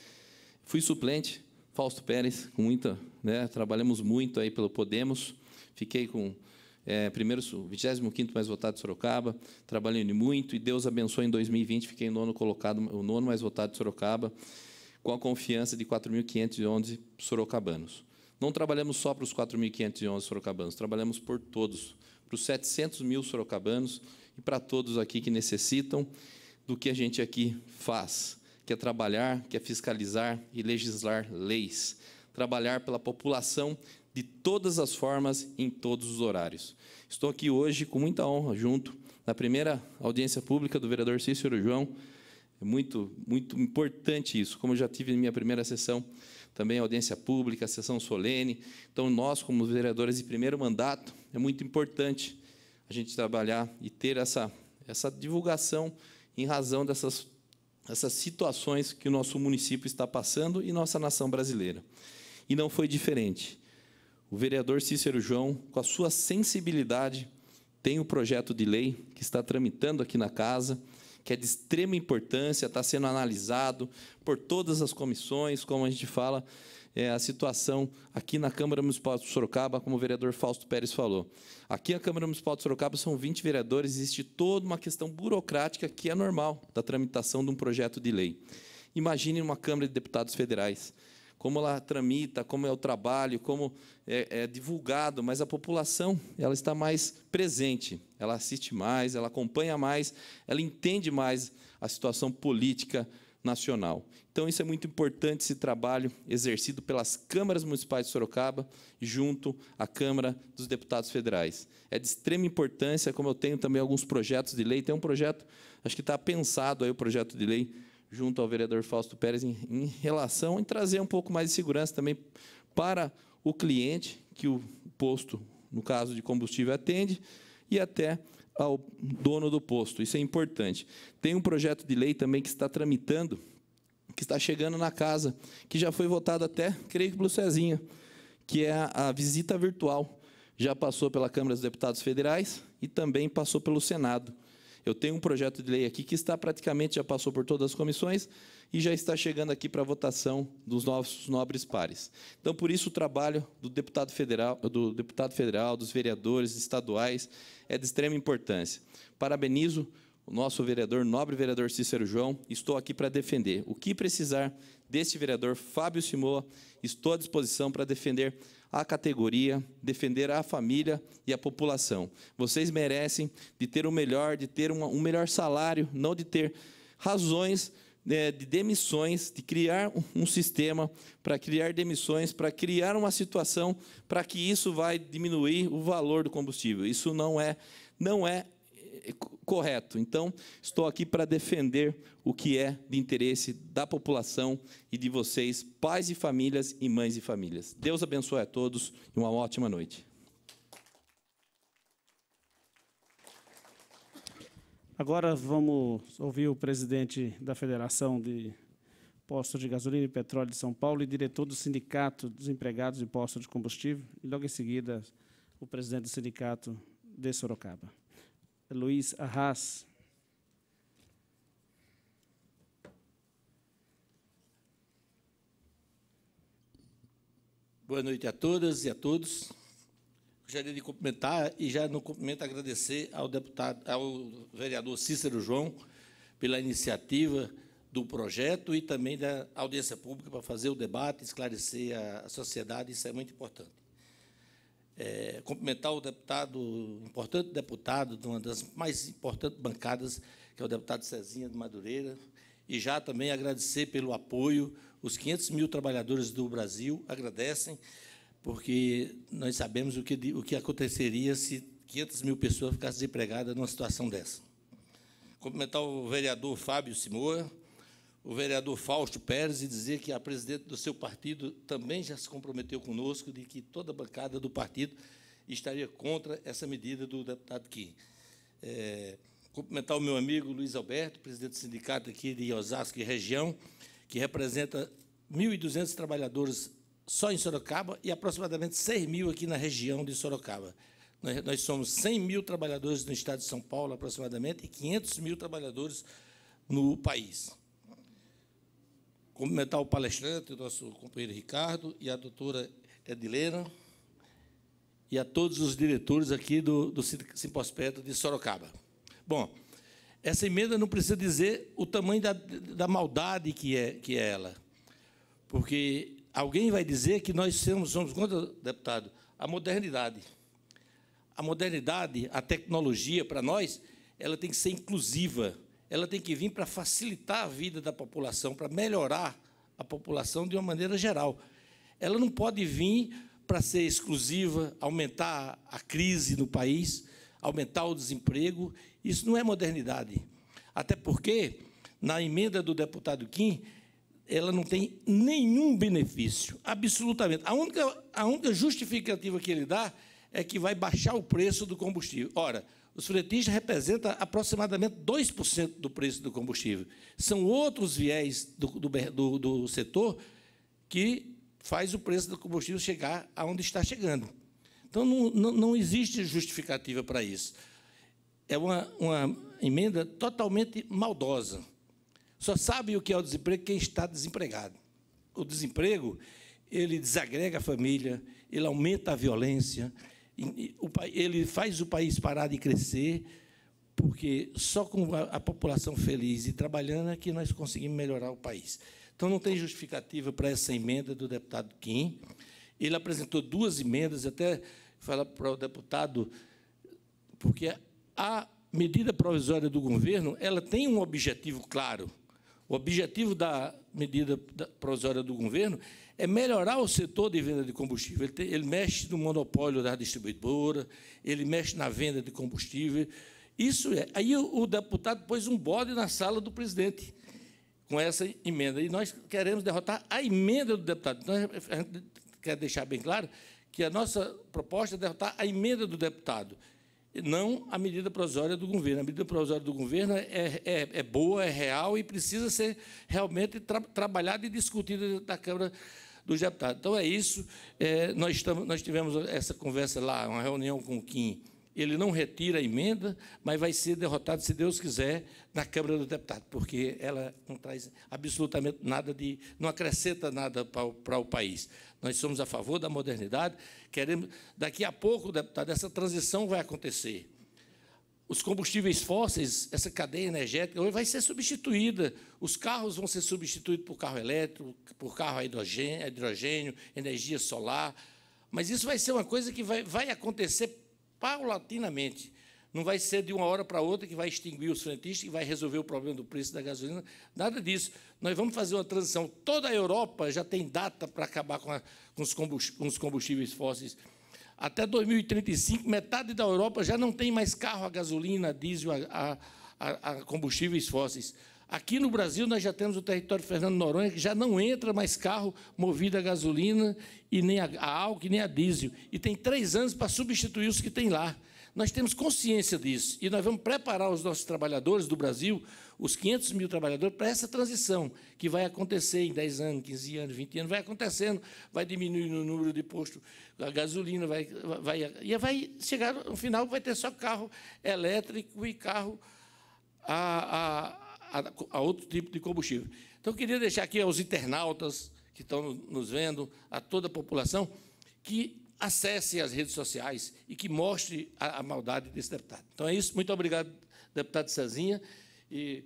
fui suplente, Fausto Pérez, com muita, né, trabalhamos muito aí pelo Podemos, fiquei com é, primeiro, 25 mais votado de Sorocaba, trabalhando muito, e Deus abençoe em 2020, fiquei nono colocado, o nono mais votado de Sorocaba, com a confiança de 4.511 sorocabanos. Não trabalhamos só para os 4.511 sorocabanos, trabalhamos por todos, para os 700 mil sorocabanos e para todos aqui que necessitam do que a gente aqui faz, que é trabalhar, que é fiscalizar e legislar leis. Trabalhar pela população de todas as formas, em todos os horários. Estou aqui hoje com muita honra, junto, na primeira audiência pública do vereador Cícero João. É muito, muito importante isso, como eu já tive na minha primeira sessão, também audiência pública, sessão solene. Então, nós, como vereadores de primeiro mandato, é muito importante a gente trabalhar e ter essa, essa divulgação em razão dessas, dessas situações que o nosso município está passando e nossa nação brasileira. E não foi diferente. O vereador Cícero João, com a sua sensibilidade, tem o projeto de lei que está tramitando aqui na casa, que é de extrema importância, está sendo analisado por todas as comissões, como a gente fala, é, a situação aqui na Câmara Municipal de Sorocaba, como o vereador Fausto Pérez falou. Aqui na Câmara Municipal de Sorocaba são 20 vereadores, existe toda uma questão burocrática que é normal da tramitação de um projeto de lei. Imagine uma Câmara de Deputados Federais como ela tramita, como é o trabalho, como é, é divulgado, mas a população ela está mais presente, ela assiste mais, ela acompanha mais, ela entende mais a situação política nacional. Então, isso é muito importante, esse trabalho exercido pelas câmaras municipais de Sorocaba junto à Câmara dos Deputados Federais. É de extrema importância, como eu tenho também alguns projetos de lei, tem um projeto, acho que está pensado aí o projeto de lei junto ao vereador Fausto Pérez em, em relação em trazer um pouco mais de segurança também para o cliente que o posto, no caso de combustível, atende e até ao dono do posto. Isso é importante. Tem um projeto de lei também que está tramitando, que está chegando na casa, que já foi votado até, creio que pelo Cezinha, que é a, a visita virtual. Já passou pela Câmara dos Deputados Federais e também passou pelo Senado. Eu tenho um projeto de lei aqui que está praticamente, já passou por todas as comissões e já está chegando aqui para votação dos nossos nobres pares. Então, por isso, o trabalho do deputado federal, do deputado federal, dos vereadores estaduais é de extrema importância. Parabenizo o nosso vereador, nobre vereador Cícero João, estou aqui para defender. O que precisar, deste vereador Fábio Simoa. Estou à disposição para defender a categoria, defender a família e a população. Vocês merecem de ter o melhor, de ter uma, um melhor salário, não de ter razões de, né, de demissões, de criar um sistema para criar demissões, para criar uma situação para que isso vai diminuir o valor do combustível. Isso não é não é eh, correto. Então, estou aqui para defender o que é de interesse da população e de vocês, pais e famílias e mães e famílias. Deus abençoe a todos e uma ótima noite. Agora vamos ouvir o presidente da Federação de Postos de Gasolina e Petróleo de São Paulo e diretor do Sindicato dos Empregados de Postos de Combustível, e logo em seguida o presidente do Sindicato de Sorocaba. Luiz Arras. Boa noite a todas e a todos. Gostaria de cumprimentar e já no cumprimento agradecer ao deputado, ao vereador Cícero João pela iniciativa do projeto e também da audiência pública para fazer o debate, esclarecer a sociedade, isso é muito importante é, cumprimentar o deputado, importante deputado de uma das mais importantes bancadas, que é o deputado Cezinha de Madureira, e já também agradecer pelo apoio. Os 500 mil trabalhadores do Brasil agradecem, porque nós sabemos o que, o que aconteceria se 500 mil pessoas ficassem desempregadas numa situação dessa. Cumprimentar o vereador Fábio Simoa, o vereador Fausto Pérez e dizer que a presidente do seu partido também já se comprometeu conosco de que toda a bancada do partido estaria contra essa medida do deputado Kim. É, cumprimentar o meu amigo Luiz Alberto, presidente do sindicato aqui de Osasco e região, que representa 1.200 trabalhadores só em Sorocaba e aproximadamente 6 mil aqui na região de Sorocaba. Nós, nós somos 100 mil trabalhadores no estado de São Paulo, aproximadamente, e 500 mil trabalhadores no país. Cumprimentar o palestrante, o nosso companheiro Ricardo, e a doutora Edilena, e a todos os diretores aqui do, do de Sorocaba. Bom, essa emenda não precisa dizer o tamanho da, da maldade que é, que é ela, porque alguém vai dizer que nós somos, somos contra, deputado, a modernidade. A modernidade, a tecnologia, para nós, ela tem que ser inclusiva ela tem que vir para facilitar a vida da população, para melhorar a população de uma maneira geral. Ela não pode vir para ser exclusiva, aumentar a crise no país, aumentar o desemprego. Isso não é modernidade. Até porque, na emenda do deputado Kim, ela não tem nenhum benefício, absolutamente. A única, a única justificativa que ele dá é que vai baixar o preço do combustível. Ora, os fretistas representam aproximadamente 2% do preço do combustível. São outros viés do, do, do setor que faz o preço do combustível chegar aonde está chegando. Então, não, não, não existe justificativa para isso. É uma, uma emenda totalmente maldosa. Só sabe o que é o desemprego quem está desempregado. O desemprego, ele desagrega a família, ele aumenta a violência, ele faz o país parar de crescer, porque só com a população feliz e trabalhando é que nós conseguimos melhorar o país. Então, não tem justificativa para essa emenda do deputado Kim. Ele apresentou duas emendas, até falar para o deputado, porque a medida provisória do governo ela tem um objetivo claro. O objetivo da medida provisória do governo é melhorar o setor de venda de combustível. Ele, tem, ele mexe no monopólio da distribuidora, ele mexe na venda de combustível. Isso é. Aí o, o deputado pôs um bode na sala do presidente com essa emenda. E nós queremos derrotar a emenda do deputado. Então, a gente quer deixar bem claro que a nossa proposta é derrotar a emenda do deputado, não a medida provisória do governo. A medida provisória do governo é, é, é boa, é real e precisa ser realmente tra trabalhada e discutida da Câmara dos deputados. Então é isso. É, nós, estamos, nós tivemos essa conversa lá, uma reunião com o Kim. Ele não retira a emenda, mas vai ser derrotado, se Deus quiser, na Câmara dos Deputados, porque ela não traz absolutamente nada de. não acrescenta nada para o, para o país. Nós somos a favor da modernidade, queremos. Daqui a pouco, deputado, essa transição vai acontecer os combustíveis fósseis, essa cadeia energética, vai ser substituída. Os carros vão ser substituídos por carro elétrico, por carro a hidrogênio, hidrogênio energia solar. Mas isso vai ser uma coisa que vai, vai acontecer paulatinamente. Não vai ser de uma hora para outra que vai extinguir os frentistas e vai resolver o problema do preço da gasolina. Nada disso. Nós vamos fazer uma transição. Toda a Europa já tem data para acabar com, a, com os combustíveis fósseis até 2035, metade da Europa já não tem mais carro a gasolina, a diesel, a, a, a combustíveis fósseis. Aqui no Brasil, nós já temos o território Fernando Noronha, que já não entra mais carro movido a gasolina, e nem a, álcool, nem a diesel. E tem três anos para substituir os que tem lá. Nós temos consciência disso e nós vamos preparar os nossos trabalhadores do Brasil, os 500 mil trabalhadores, para essa transição que vai acontecer em 10 anos, 15 anos, 20 anos, vai acontecendo, vai diminuindo o número de postos, a gasolina vai, vai e vai chegar no final vai ter só carro elétrico e carro a, a, a, a outro tipo de combustível. Então eu queria deixar aqui aos internautas que estão nos vendo, a toda a população, que acesse as redes sociais e que mostre a, a, maldade desse deputado. Então é isso. Muito obrigado, deputado Cezinha. E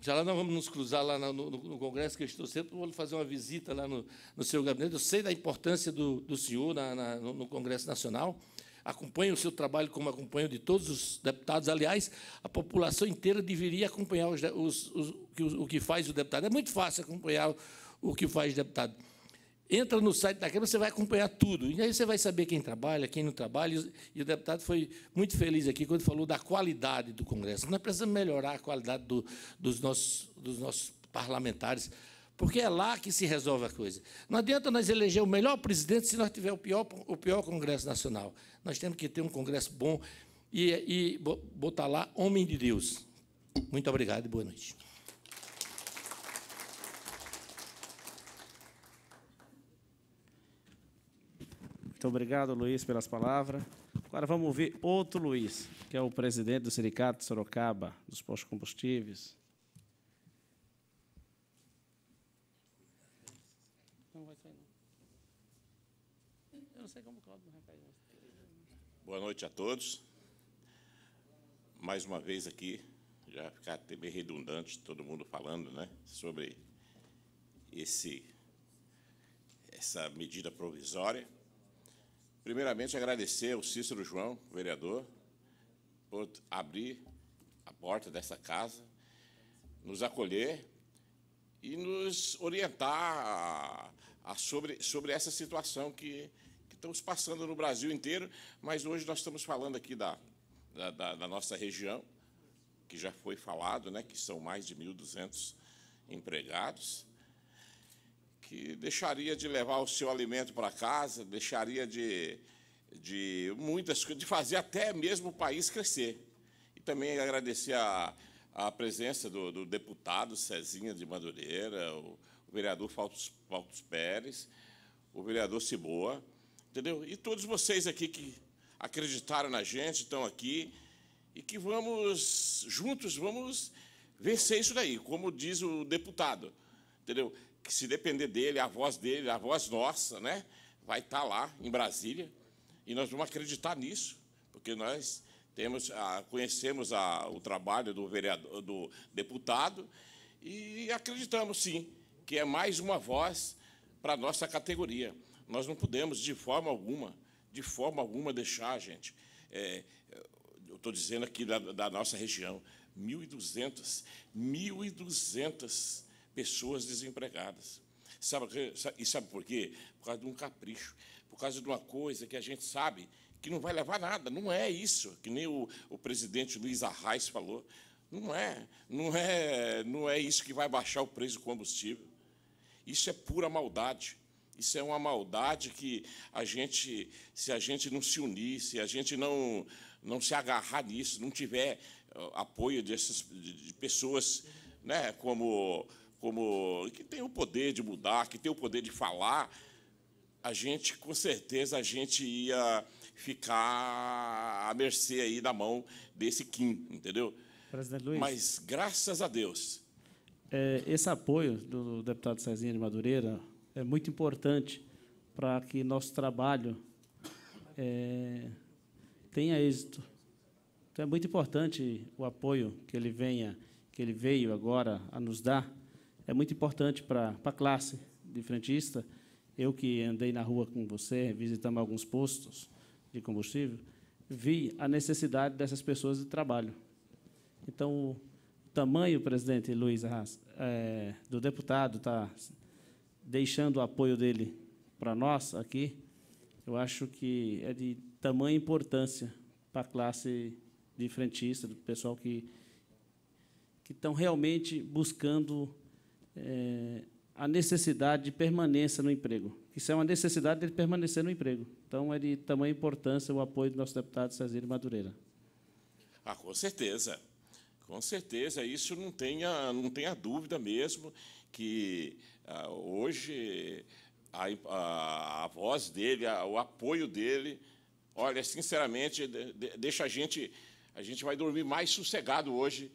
já lá nós vamos nos cruzar lá no, no, no Congresso, que eu estou sempre, vou fazer uma visita lá no, no seu gabinete. Eu sei da importância do, do senhor na, na, no Congresso Nacional. Acompanho o seu trabalho como acompanho de todos os deputados. Aliás, a população inteira deveria acompanhar os, os, os, o que faz o deputado. É muito fácil acompanhar o que faz o deputado Entra no site da Câmara, você vai acompanhar tudo. E aí você vai saber quem trabalha, quem não trabalha. E o deputado foi muito feliz aqui quando falou da qualidade do Congresso. Nós precisamos melhorar a qualidade do, dos, nossos, dos nossos parlamentares, porque é lá que se resolve a coisa. Não adianta nós eleger o melhor presidente se nós tivermos o pior, o pior Congresso Nacional. Nós temos que ter um Congresso bom e, e botar lá homem de Deus. Muito obrigado e boa noite. Muito obrigado, Luiz, pelas palavras. Agora vamos ouvir outro Luiz, que é o presidente do Sindicato de Sorocaba, dos postos combustíveis. Boa noite a todos. Mais uma vez aqui, já ficar até meio redundante, todo mundo falando né, sobre esse, essa medida provisória Primeiramente, agradecer ao Cícero João, vereador, por abrir a porta dessa casa, nos acolher e nos orientar a, a sobre, sobre essa situação que, que, estamos passando no Brasil inteiro, mas hoje nós estamos falando aqui da, da, da, da nossa região, que já foi falado, né, que são mais de 1.200 empregados, que deixaria de levar o seu alimento para casa, deixaria de, de muitas coisas, de fazer até mesmo o país crescer. E também agradecer a, a presença do, do deputado Cezinha de Madureira, o, o vereador Faltos, Faltos Pérez, o vereador Ciboa, entendeu? E todos vocês aqui que acreditaram na gente, estão aqui, e que vamos, juntos, vamos vencer isso daí, como diz o deputado, entendeu? que se depender dele, a voz dele, a voz nossa, né, vai estar tá lá em Brasília e nós vamos acreditar nisso, porque nós temos, a, conhecemos a, o trabalho do vereador, do deputado e acreditamos sim que é mais uma voz para a nossa categoria. Nós não podemos de forma alguma, de forma alguma deixar, gente. É, eu estou dizendo aqui da, da nossa região, 1.200, 1.200 pessoas desempregadas. Sabe, e sabe por quê? Por causa de um capricho, por causa de uma coisa que a gente sabe que não vai levar nada. Não é isso, que nem o, o presidente Luiz Arraes falou. Não é, não é, não é isso que vai baixar o preço do combustível. Isso é pura maldade. Isso é uma maldade que a gente, se a gente não se unir, se a gente não, não se agarrar nisso, não tiver apoio dessas de pessoas, né, como como que tem o poder de mudar, que tem o poder de falar, a gente com certeza a gente ia ficar à mercê aí da mão desse Kim, entendeu? Presidente Luiz. Mas graças a Deus. É, esse apoio do deputado Cezinha de Madureira é muito importante para que nosso trabalho é, tenha êxito. Então é muito importante o apoio que ele venha, que ele veio agora a nos dar é muito importante para a classe de frentista. Eu que andei na rua com você, visitamos alguns postos de combustível, vi a necessidade dessas pessoas de trabalho. Então, o tamanho, presidente Luiz Arras, é, do deputado está deixando o apoio dele para nós aqui, eu acho que é de tamanha importância para a classe de frentista, do pessoal que, que estão realmente buscando é, a necessidade de permanência no emprego. Isso é uma necessidade dele permanecer no emprego. Então, é de tamanha importância o apoio do nosso deputado César Madureira. Ah, com certeza. Com certeza, isso não tenha, não tenha dúvida mesmo que ah, hoje a, a, a, voz dele, a, o apoio dele, olha, sinceramente, de, de, deixa a gente, a gente vai dormir mais sossegado hoje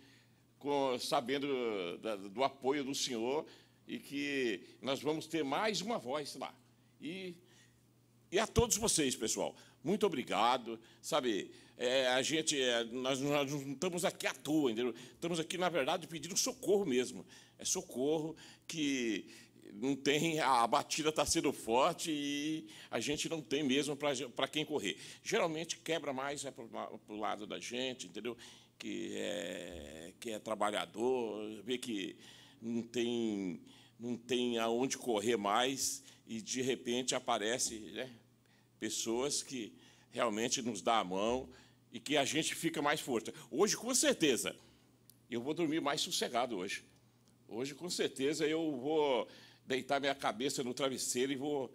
com, sabendo eh, da, do apoio do Senhor e que nós vamos ter mais uma voz lá. E, e a todos vocês, pessoal, muito obrigado. Sabe, é, a gente, é, nós, nós, não estamos aqui à toa, entendeu? estamos aqui, na verdade, pedindo socorro mesmo. É socorro que não tem, a batida está sendo forte e a gente não tem mesmo para quem correr. Geralmente quebra mais é né, para o lado da gente, entendeu? que é, que é trabalhador, vê que não tem, não tem aonde correr mais e, de repente, aparece né, pessoas que realmente nos dá a mão e que a gente fica mais forte. Hoje, com certeza, eu vou dormir mais sossegado hoje. Hoje, com certeza, eu vou deitar minha cabeça no travesseiro e vou,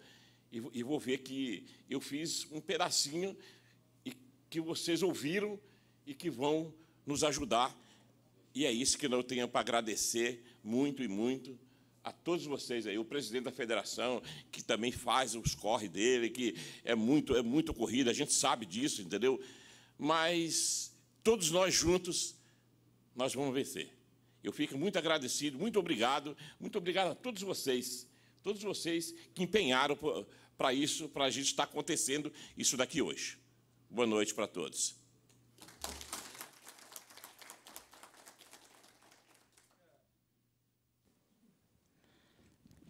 e, e vou ver que eu fiz um pedacinho e que vocês ouviram e que vão nos ajudar. E é isso que eu tenho para agradecer muito e muito a todos vocês aí, o presidente da federação, que também faz os corre dele, que é muito, é muito corrida, a gente sabe disso, entendeu? Mas todos nós juntos, nós vamos vencer. Eu fico muito agradecido, muito obrigado, muito obrigado a todos vocês, todos vocês que empenharam para isso, para a gente estar acontecendo isso daqui hoje. Boa noite para todos.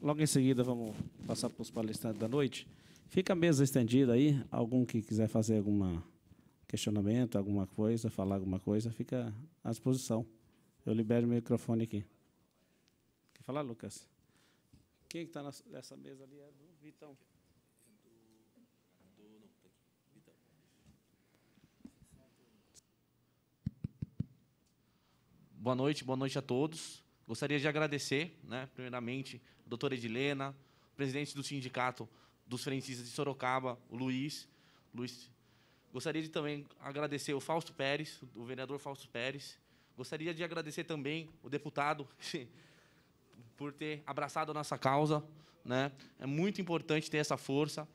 Logo em seguida, vamos passar para os palestrantes da noite. Fica a mesa estendida aí. Algum que quiser fazer algum questionamento, alguma coisa, falar alguma coisa, fica à disposição. Eu libero o microfone aqui. Quer falar, Lucas? Quem está nessa mesa ali é do Vitão. Boa noite, boa noite a todos. Gostaria de agradecer, né, primeiramente, doutora Edilena, presidente do sindicato dos frentistas de Sorocaba, o Luiz. Luiz. Gostaria de também agradecer o Fausto Pérez, o vereador Fausto Pérez. Gostaria de agradecer também o deputado (laughs) por ter abraçado a nossa causa. Né? É muito importante ter essa força.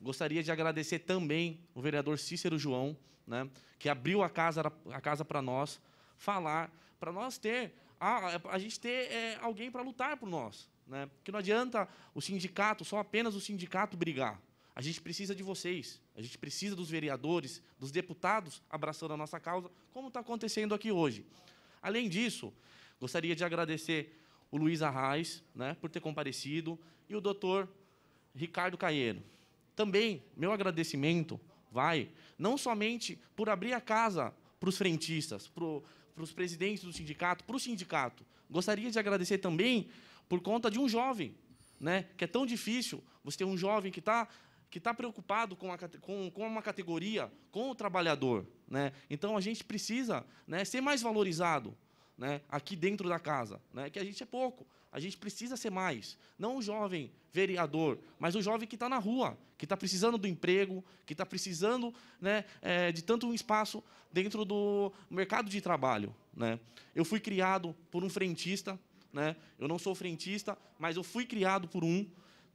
Gostaria de agradecer também o vereador Cícero João, né? que abriu a casa, a casa para nós falar, para nós ter, a, a gente ter é, alguém para lutar por nós. Né? Porque não adianta o sindicato, só apenas o sindicato brigar. A gente precisa de vocês, a gente precisa dos vereadores, dos deputados abraçando a nossa causa, como está acontecendo aqui hoje. Além disso, gostaria de agradecer o Luiz Arraes né, por ter comparecido e o doutor Ricardo Caieiro. Também, meu agradecimento vai não somente por abrir a casa para os frentistas, para os presidentes do sindicato, para o sindicato. Gostaria de agradecer também por conta de um jovem, né? Que é tão difícil você ter um jovem que está que está preocupado com, a, com, com uma categoria, com o trabalhador. Né? Então a gente precisa né, ser mais valorizado né, aqui dentro da casa, né, que a gente é pouco. A gente precisa ser mais. Não o jovem vereador, mas o jovem que está na rua, que está precisando do emprego, que está precisando né, é, de tanto um espaço dentro do mercado de trabalho. Né. Eu fui criado por um frentista né? Eu não sou frentista, mas eu fui criado por um.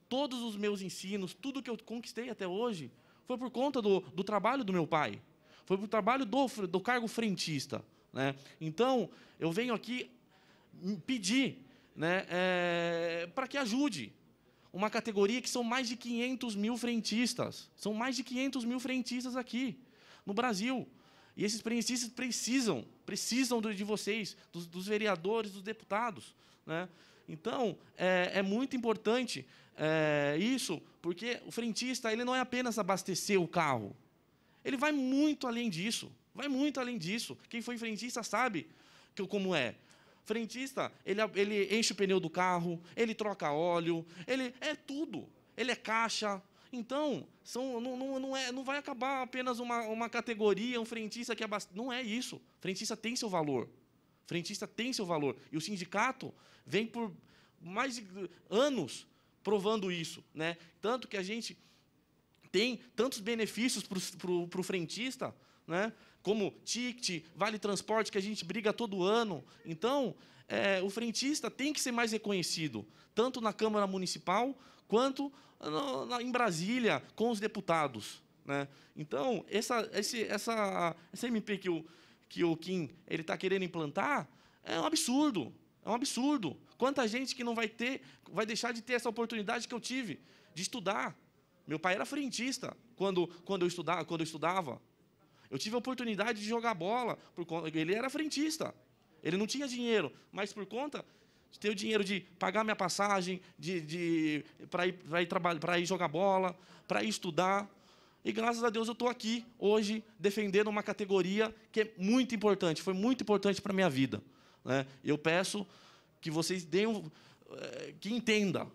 Todos os meus ensinos, tudo que eu conquistei até hoje, foi por conta do, do trabalho do meu pai. Foi por trabalho do, do cargo frentista. Né? Então, eu venho aqui pedir né, é, para que ajude uma categoria que são mais de 500 mil frentistas. São mais de 500 mil frentistas aqui no Brasil. E esses penencistas precisam, precisam de vocês, dos, dos vereadores, dos deputados. Né? Então, é, é, muito importante é, isso, porque o frentista ele não é apenas abastecer o carro. Ele vai muito além disso. Vai muito além disso. Quem foi frentista sabe que, como é. Frentista, ele, ele enche o pneu do carro, ele troca óleo, ele é tudo. Ele é caixa, então, são, não, não, não, é, não vai acabar apenas uma, uma categoria, um frentista que abastece. Não é isso. Frentista tem seu valor. Frentista tem seu valor. E o sindicato vem por mais de anos provando isso. Né? Tanto que a gente tem tantos benefícios para o frentista, né? como TICT, Vale Transporte, que a gente briga todo ano. Então, é, o frentista tem que ser mais reconhecido, tanto na Câmara Municipal quanto no, na, em Brasília com os deputados. Né? Então, essa, esse, essa, essa MP que o, que o Kim está querendo implantar é um absurdo. É um absurdo. Quanta gente que não vai ter, vai deixar de ter essa oportunidade que eu tive de estudar. Meu pai era frentista quando, quando, eu, estudava, quando eu estudava. Eu tive a oportunidade de jogar bola. Por, ele era frentista. Ele não tinha dinheiro, mas por conta de ter o dinheiro de pagar minha passagem, de, de para ir, ir, trabalhar, para ir jogar bola, para ir estudar. E graças a Deus eu estou aqui hoje defendendo uma categoria que é muito importante, foi muito importante para a minha vida. Né? Eu peço que vocês deem, eh, que entendam,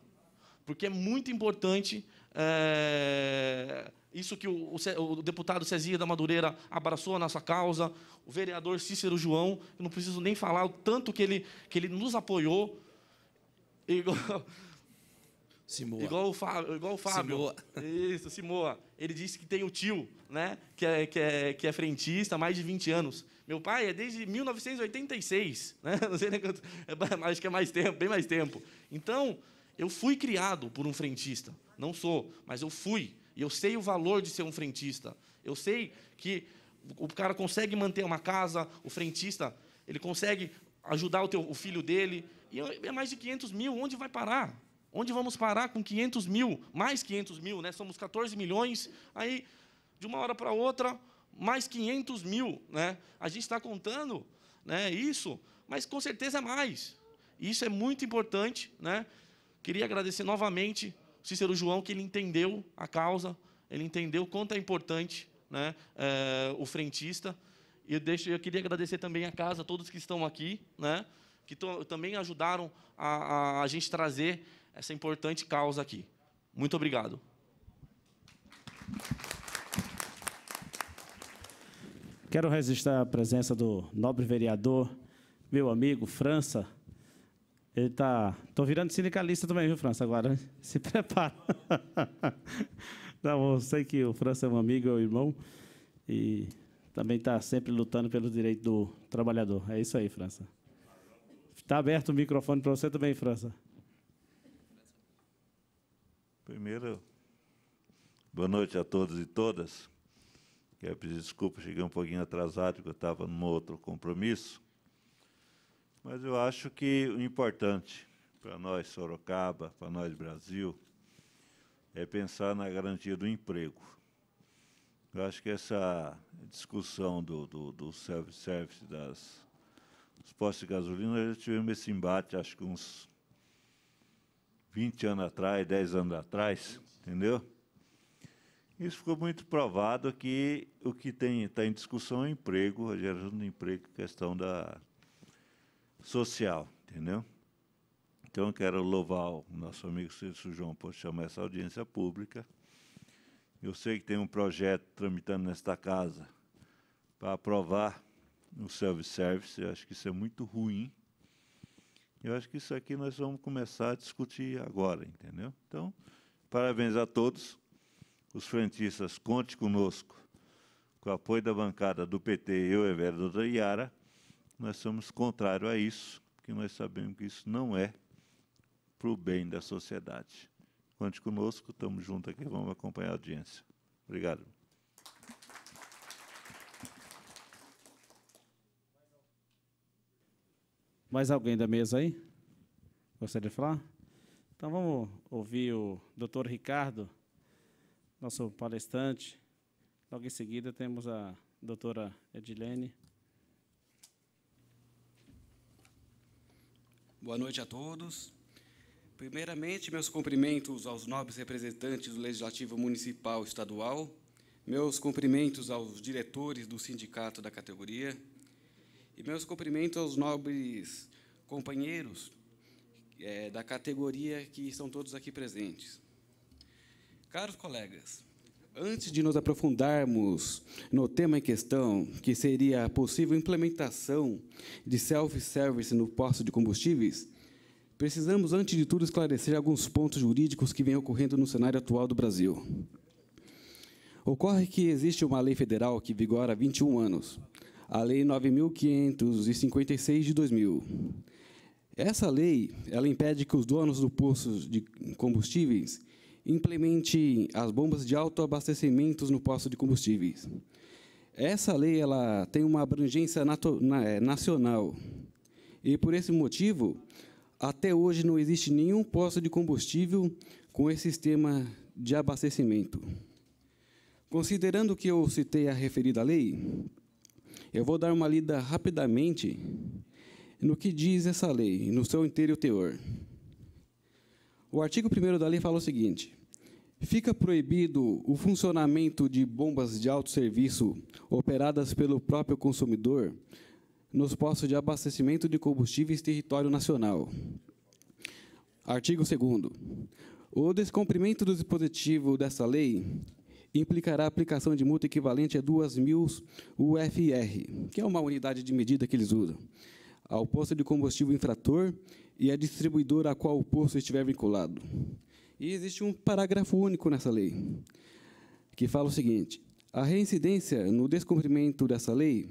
porque é muito importante é, isso que o, o, o deputado Cezinha da Madureira abraçou a nossa causa, o vereador Cícero João, não preciso nem falar o tanto que ele, que ele nos apoiou. Igual, Simoa. Igual o, Fábio, igual o Fábio. Simoa. Isso, Simoa. Ele disse que tem o tio, né? Que é, que, é, que é frentista há mais de 20 anos. Meu pai é desde 1986, né? (laughs) Não sei nem quanto. É acho que é mais tempo, bem mais tempo. Então, eu fui criado por um frentista. Não sou, mas eu fui. E eu sei o valor de ser um frentista. Eu sei que o cara consegue manter uma casa, o frentista, ele consegue ajudar o, teu, o filho dele. E é mais de 500 mil, onde vai parar? Onde vamos parar com 500 mil? Mais 500 mil, né? Somos 14 milhões. Aí, de uma hora para outra, mais 500 mil, né? A gente está contando, né? Isso, mas com certeza é mais. Isso é muito importante, né? Queria agradecer novamente Cícero João que ele entendeu a causa, ele entendeu quanto é importante né, é, o frentista. E eu, deixo, eu queria agradecer também a casa, todos que estão aqui, né, que to, também ajudaram a, a, a gente trazer essa importante causa aqui. Muito obrigado. Quero registrar a presença do nobre vereador, meu amigo França ele tá. Tô virando sindicalista também, viu, França? Agora (laughs) se prepara. Não, (laughs) tá eu sei que o França é um amigo, é um irmão. E também está sempre lutando pelo direito do trabalhador. É isso aí, França. Está aberto o microfone para você também, França. Primeiro, boa noite a todos e todas. Quero pedir desculpa, cheguei um pouquinho atrasado, porque eu estava num outro compromisso. Mas eu acho que o importante para nós, Sorocaba, para nós, Brasil, é pensar na garantia do emprego. Eu acho que essa discussão do, do, do self-service das dos postos de gasolina, já tivemos esse embate, acho que uns 20 anos atrás, 10 anos atrás, entendeu? Isso ficou muito provado que o que tem está em discussão é emprego, a geração de emprego, questão da social, entendeu? Então, eu quero louvar o nosso amigo Cícero João por chamar essa audiência pública. Eu sei que tem um projeto tramitando nesta casa para aprovar o self-service. Eu acho que isso é muito ruim. Eu acho que isso aqui nós vamos começar a discutir agora, entendeu? Então, parabéns a todos. Os frentistas, conte conosco. Com o apoio da bancada do PT, eu e a vereadora Yara nós somos contrários a isso, porque nós sabemos que isso não é para o bem da sociedade. Conte conosco, estamos juntos aqui, vamos acompanhar a audiência. Obrigado. Mais alguém da mesa aí? Gostaria de falar? Então vamos ouvir o doutor Ricardo, nosso palestrante. Logo em seguida temos a doutora Edilene. Boa noite a todos. Primeiramente, meus cumprimentos aos nobres representantes do Legislativo Municipal e Estadual, meus cumprimentos aos diretores do sindicato da categoria e meus cumprimentos aos nobres companheiros é, da categoria que estão todos aqui presentes. Caros colegas, Antes de nos aprofundarmos no tema em questão, que seria a possível implementação de self-service no posto de combustíveis, precisamos, antes de tudo, esclarecer alguns pontos jurídicos que vêm ocorrendo no cenário atual do Brasil. Ocorre que existe uma lei federal que vigora há 21 anos, a Lei 9.556 de 2000. Essa lei ela impede que os donos do posto de combustíveis implemente as bombas de autoabastecimento no posto de combustíveis. Essa lei ela tem uma abrangência na, eh, nacional. E, por esse motivo, até hoje não existe nenhum posto de combustível com esse sistema de abastecimento. Considerando que eu citei a referida lei, eu vou dar uma lida rapidamente no que diz essa lei, no seu inteiro teor. O artigo 1 da lei fala o seguinte: Fica proibido o funcionamento de bombas de auto-serviço operadas pelo próprio consumidor nos postos de abastecimento de combustíveis território nacional. Artigo 2 O descumprimento do dispositivo dessa lei implicará a aplicação de multa equivalente a 2.000 UFR, que é uma unidade de medida que eles usam ao posto de combustível infrator e à distribuidora a qual o posto estiver vinculado. E existe um parágrafo único nessa lei, que fala o seguinte: a reincidência no descumprimento dessa lei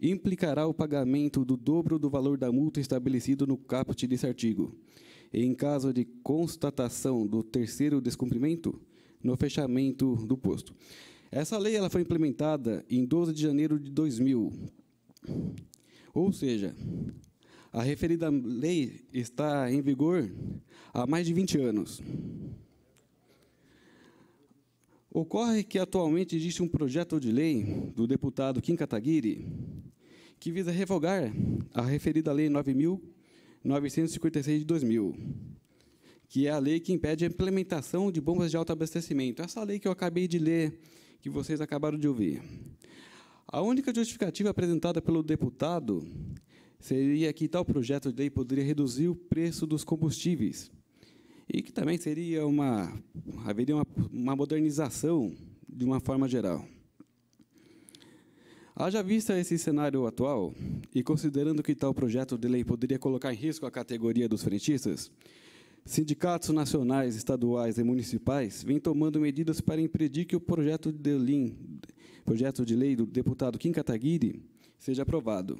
implicará o pagamento do dobro do valor da multa estabelecido no caput desse artigo. E, em caso de constatação do terceiro descumprimento, no fechamento do posto. Essa lei ela foi implementada em 12 de janeiro de 2000. Ou seja, a referida lei está em vigor há mais de 20 anos. Ocorre que atualmente existe um projeto de lei do deputado Kim Kataguiri que visa revogar a referida Lei 9.956 de 2000, que é a lei que impede a implementação de bombas de autoabastecimento. Essa lei que eu acabei de ler, que vocês acabaram de ouvir. A única justificativa apresentada pelo deputado seria que tal projeto de lei poderia reduzir o preço dos combustíveis e que também seria uma haveria uma, uma modernização de uma forma geral. Haja vista esse cenário atual e considerando que tal projeto de lei poderia colocar em risco a categoria dos frentistas, sindicatos nacionais, estaduais e municipais vêm tomando medidas para impedir que o projeto de lei projeto de lei do deputado Kim Kataguiri seja aprovado.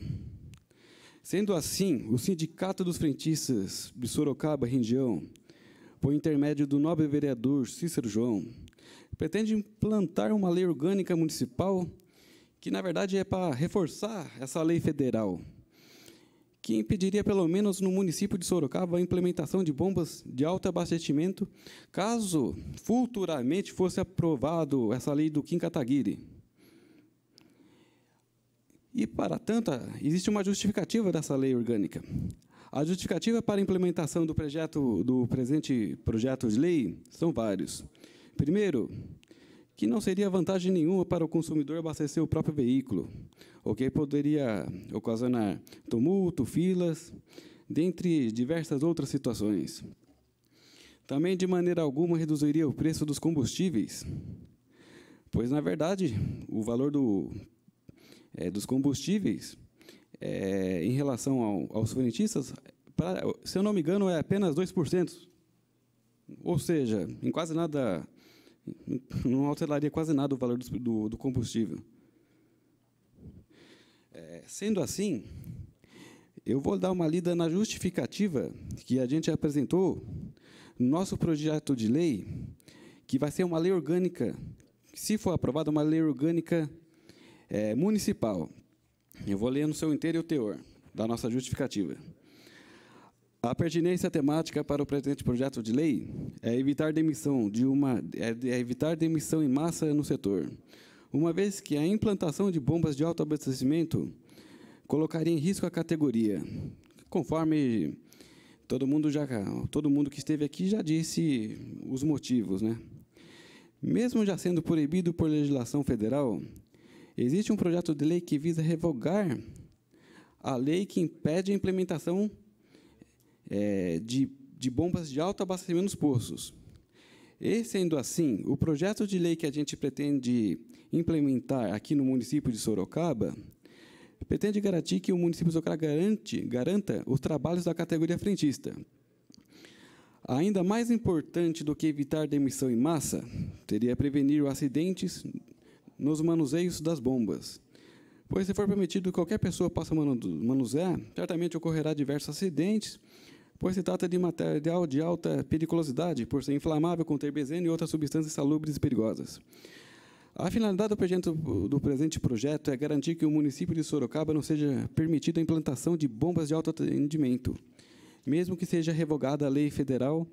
Sendo assim, o Sindicato dos Frentistas de Sorocaba, região, por intermédio do nobre vereador Cícero João, pretende implantar uma lei orgânica municipal que, na verdade, é para reforçar essa lei federal, que impediria, pelo menos no município de Sorocaba, a implementação de bombas de alto abastecimento, caso futuramente fosse aprovado essa lei do Kim Kataguiri. E, para tanto, existe uma justificativa dessa lei orgânica. A justificativa para a implementação do, projeto, do presente projeto de lei são vários. Primeiro, que não seria vantagem nenhuma para o consumidor abastecer o próprio veículo, o que poderia ocasionar tumulto, filas, dentre diversas outras situações. Também, de maneira alguma, reduziria o preço dos combustíveis, pois, na verdade, o valor do é, dos combustíveis é, em relação ao, aos frentistas, pra, se eu não me engano, é apenas 2%. Ou seja, em quase nada, (laughs) não alteraria quase nada o valor do, do combustível. É, sendo assim, eu vou dar uma lida na justificativa que a gente apresentou no nosso projeto de lei, que vai ser uma lei orgânica, se for aprovada, uma lei orgânica é, municipal. Eu vou ler no seu inteiro e o teor da nossa justificativa. A pertinência temática para o presente projeto de lei é evitar demissão de uma é, é evitar demissão em massa no setor, uma vez que a implantação de bombas de autoabastecimento colocaria em risco a categoria, conforme todo mundo já todo mundo que esteve aqui já disse os motivos, né? Mesmo já sendo proibido por legislação federal, Existe um projeto de lei que visa revogar a lei que impede a implementação é, de, de bombas de alto abastecimento nos poços. E, sendo assim, o projeto de lei que a gente pretende implementar aqui no município de Sorocaba pretende garantir que o município de Sorocaba garante, garanta os trabalhos da categoria frentista. Ainda mais importante do que evitar demissão em massa seria prevenir acidentes nos manuseios das bombas. Pois, se for permitido que qualquer pessoa possa manusear, certamente ocorrerá diversos acidentes, pois se trata de material de alta periculosidade, por ser inflamável, conter benzeno e outras substâncias salubres e perigosas. A finalidade do presente projeto é garantir que o município de Sorocaba não seja permitida a implantação de bombas de alto rendimento, mesmo que seja revogada a lei federal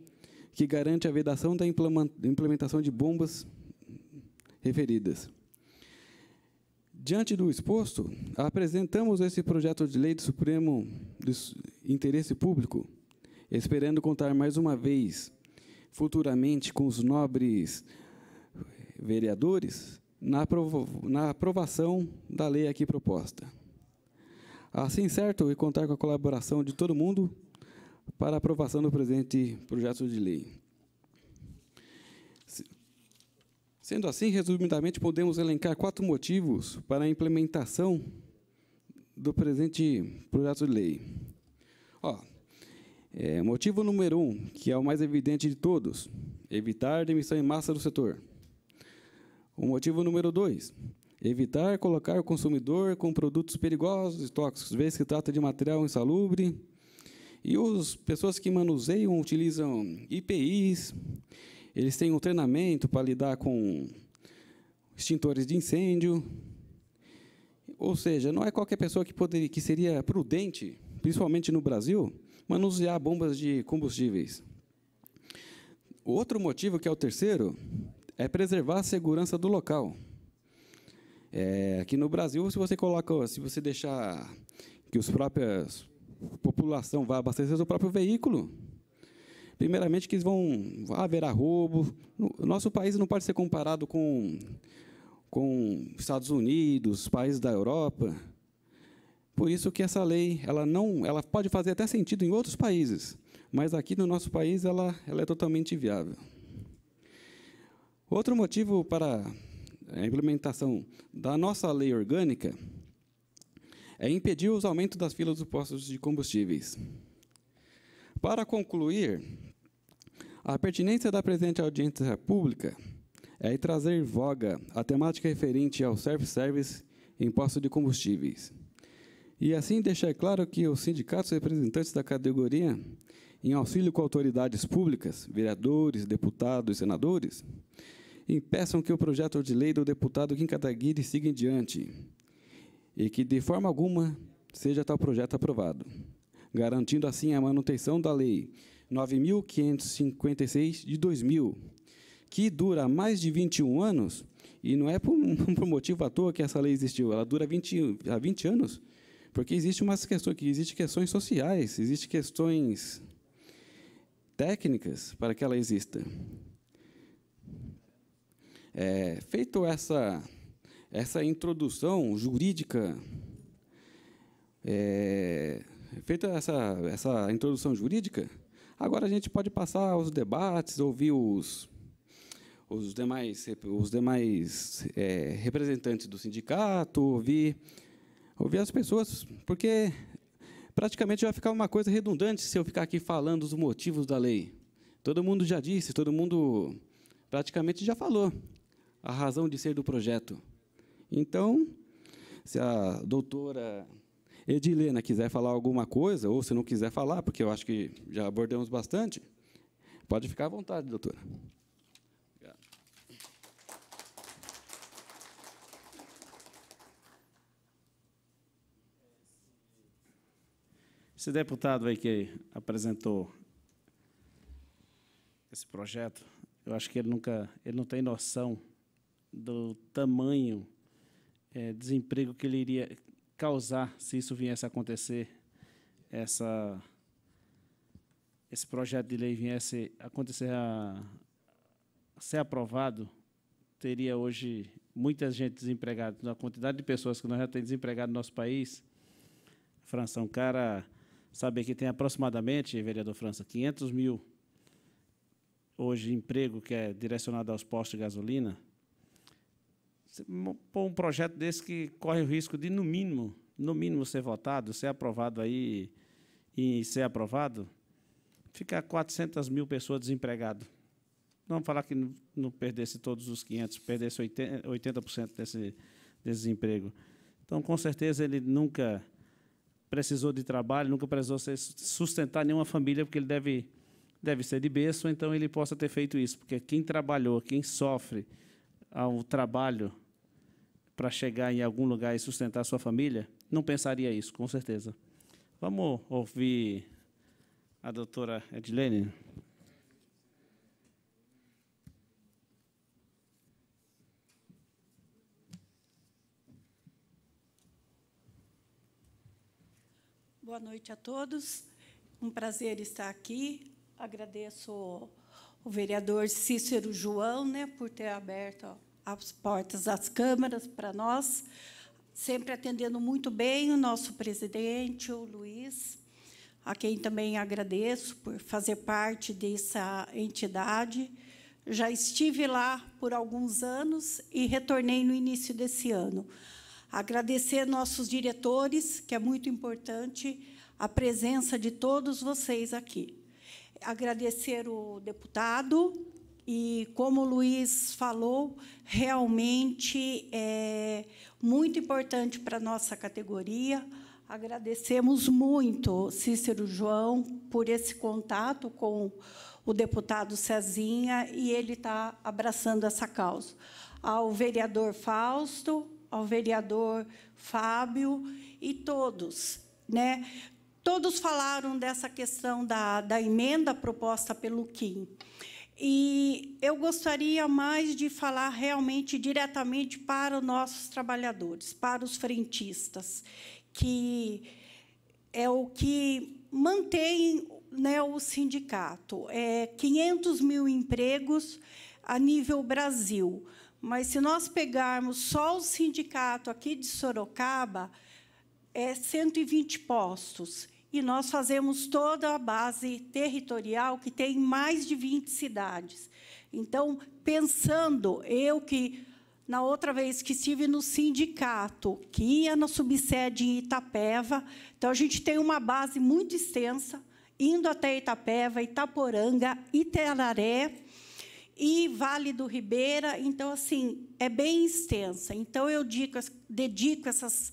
que garante a vedação da implementação de bombas referidas. Diante do exposto, apresentamos esse projeto de lei do Supremo de Interesse Público, esperando contar mais uma vez, futuramente, com os nobres vereadores na, na aprovação da lei aqui proposta. Assim, certo, e contar com a colaboração de todo mundo para a aprovação do presente projeto de lei. Sendo assim, resumidamente, podemos elencar quatro motivos para a implementação do presente projeto de lei. Ó, é, motivo número um, que é o mais evidente de todos, evitar demissão em massa do setor. O motivo número dois, evitar colocar o consumidor com produtos perigosos e tóxicos, vez que trata de material insalubre. E as pessoas que manuseiam utilizam IPIs eles têm um treinamento para lidar com extintores de incêndio. Ou seja, não é qualquer pessoa que, poderia, que seria prudente, principalmente no Brasil, manusear bombas de combustíveis. Outro motivo, que é o terceiro, é preservar a segurança do local. É, aqui no Brasil, se você coloca, se você deixar que os próprios população vá abastecer o próprio veículo, Primeiramente, que vão haverá roubo. O nosso país não pode ser comparado com com Estados Unidos, países da Europa. Por isso que essa lei, ela não, ela pode fazer até sentido em outros países, mas aqui no nosso país ela, ela é totalmente inviável. Outro motivo para a implementação da nossa lei orgânica é impedir os aumentos das filas dos postos de combustíveis. Para concluir, a pertinência da presente audiência pública é trazer voga a temática referente ao self-service em posto de combustíveis. E assim deixar claro que os sindicatos representantes da categoria, em auxílio com autoridades públicas, vereadores, deputados e senadores, impeçam que o projeto de lei do deputado Kim Kataguiri siga em diante e que, de forma alguma, seja tal projeto aprovado, garantindo assim a manutenção da lei 9.556 de 2000, que dura mais de 21 anos, e não é por, (laughs) por motivo à toa que essa lei existiu, ela dura 20, há 20 anos, porque existe umas questões, que existem questões sociais, existem questões técnicas para que ela exista. É, feito essa essa introdução jurídica, é, feita essa essa introdução jurídica, Agora a gente pode passar aos debates, ouvir os, os demais, os demais é, representantes do sindicato, ouvir, ouvir as pessoas, porque praticamente vai ficar uma coisa redundante se eu ficar aqui falando os motivos da lei. Todo mundo já disse, todo mundo praticamente já falou a razão de ser do projeto. Então, se a doutora Edilena quiser falar alguma coisa, ou se não quiser falar, porque eu acho que já abordamos bastante, pode ficar à vontade, doutora. Obrigado. Esse deputado aí que apresentou esse projeto, eu acho que ele nunca, ele não tem noção do tamanho é, desemprego que ele iria, causar, se isso viesse a acontecer, essa, esse projeto de lei viesse a acontecer a, a ser aprovado, teria hoje muita gente desempregada. A quantidade de pessoas que nós já temos desempregado no nosso país, França, um cara saber que tem aproximadamente, vereador França, 500 mil hoje emprego que é direcionado aos postos de gasolina, Pôr um projeto desse que corre o risco de, no mínimo, no mínimo ser votado, ser aprovado aí e ser aprovado, ficar 400 mil pessoas desempregadas. Vamos falar que não perdesse todos os 500, perdesse 80% desse desemprego. Então, com certeza, ele nunca precisou de trabalho, nunca precisou sustentar nenhuma família, porque ele deve, deve ser de berço, então ele possa ter feito isso, porque quem trabalhou, quem sofre ao trabalho, para chegar em algum lugar e sustentar sua família, não pensaria isso, com certeza. Vamos ouvir a doutora Edilene. Boa noite a todos. Um prazer estar aqui. Agradeço o vereador Cícero João né, por ter aberto as portas das câmaras para nós, sempre atendendo muito bem o nosso presidente, o Luiz, a quem também agradeço por fazer parte dessa entidade. Já estive lá por alguns anos e retornei no início desse ano. Agradecer nossos diretores, que é muito importante a presença de todos vocês aqui. Agradecer o deputado e como o Luiz falou, realmente é muito importante para a nossa categoria. Agradecemos muito, Cícero João, por esse contato com o deputado Cezinha, e ele está abraçando essa causa. Ao vereador Fausto, ao vereador Fábio e todos. Né? Todos falaram dessa questão da, da emenda proposta pelo Kim. E eu gostaria mais de falar realmente diretamente para os nossos trabalhadores, para os frentistas, que é o que mantém né, o sindicato. É 500 mil empregos a nível Brasil. Mas, se nós pegarmos só o sindicato aqui de Sorocaba, é 120 postos e nós fazemos toda a base territorial que tem mais de 20 cidades. Então, pensando, eu que na outra vez que estive no sindicato, que ia na subsede em Itapeva, então a gente tem uma base muito extensa, indo até Itapeva, Itaporanga, Iteraré, e Vale do Ribeira. Então, assim, é bem extensa. Então, eu dedico essas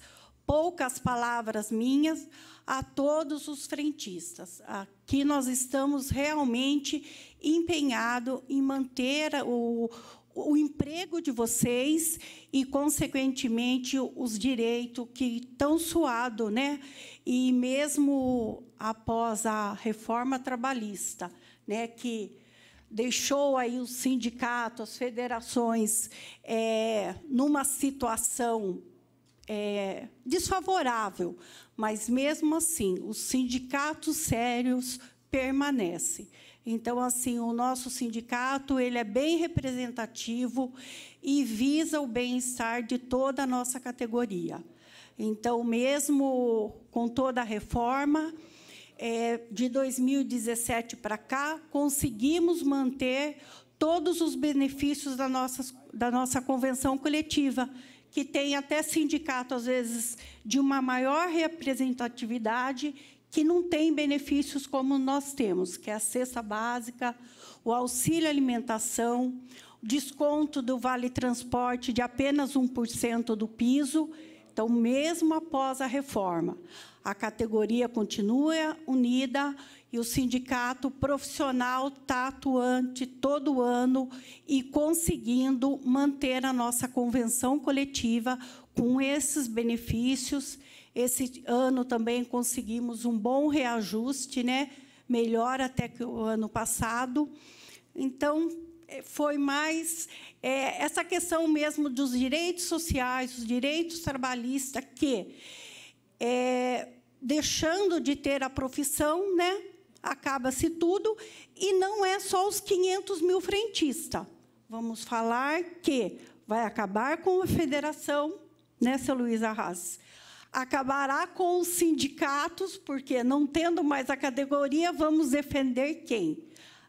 poucas palavras minhas a todos os frentistas. Aqui nós estamos realmente empenhados em manter o, o emprego de vocês e, consequentemente, os direitos que tão suado, né? E mesmo após a reforma trabalhista, né? Que deixou aí os sindicatos, as federações é, numa situação é, desfavorável, mas mesmo assim, os sindicatos sérios permanecem. Então, assim, o nosso sindicato ele é bem representativo e visa o bem-estar de toda a nossa categoria. Então, mesmo com toda a reforma, é, de 2017 para cá, conseguimos manter todos os benefícios da nossa, da nossa convenção coletiva, que tem até sindicato, às vezes, de uma maior representatividade, que não tem benefícios como nós temos, que é a cesta básica, o auxílio alimentação, desconto do vale transporte de apenas 1% do piso então, mesmo após a reforma, a categoria continua unida e o sindicato profissional está atuante todo ano e conseguindo manter a nossa convenção coletiva com esses benefícios. Esse ano também conseguimos um bom reajuste, né? melhor até que o ano passado. Então, é, foi mais é, essa questão mesmo dos direitos sociais, os direitos trabalhistas, que, é, deixando de ter a profissão, né, acaba-se tudo, e não é só os 500 mil frentistas. Vamos falar que vai acabar com a federação, né, seu Luiz Arras? Acabará com os sindicatos, porque, não tendo mais a categoria, vamos defender quem?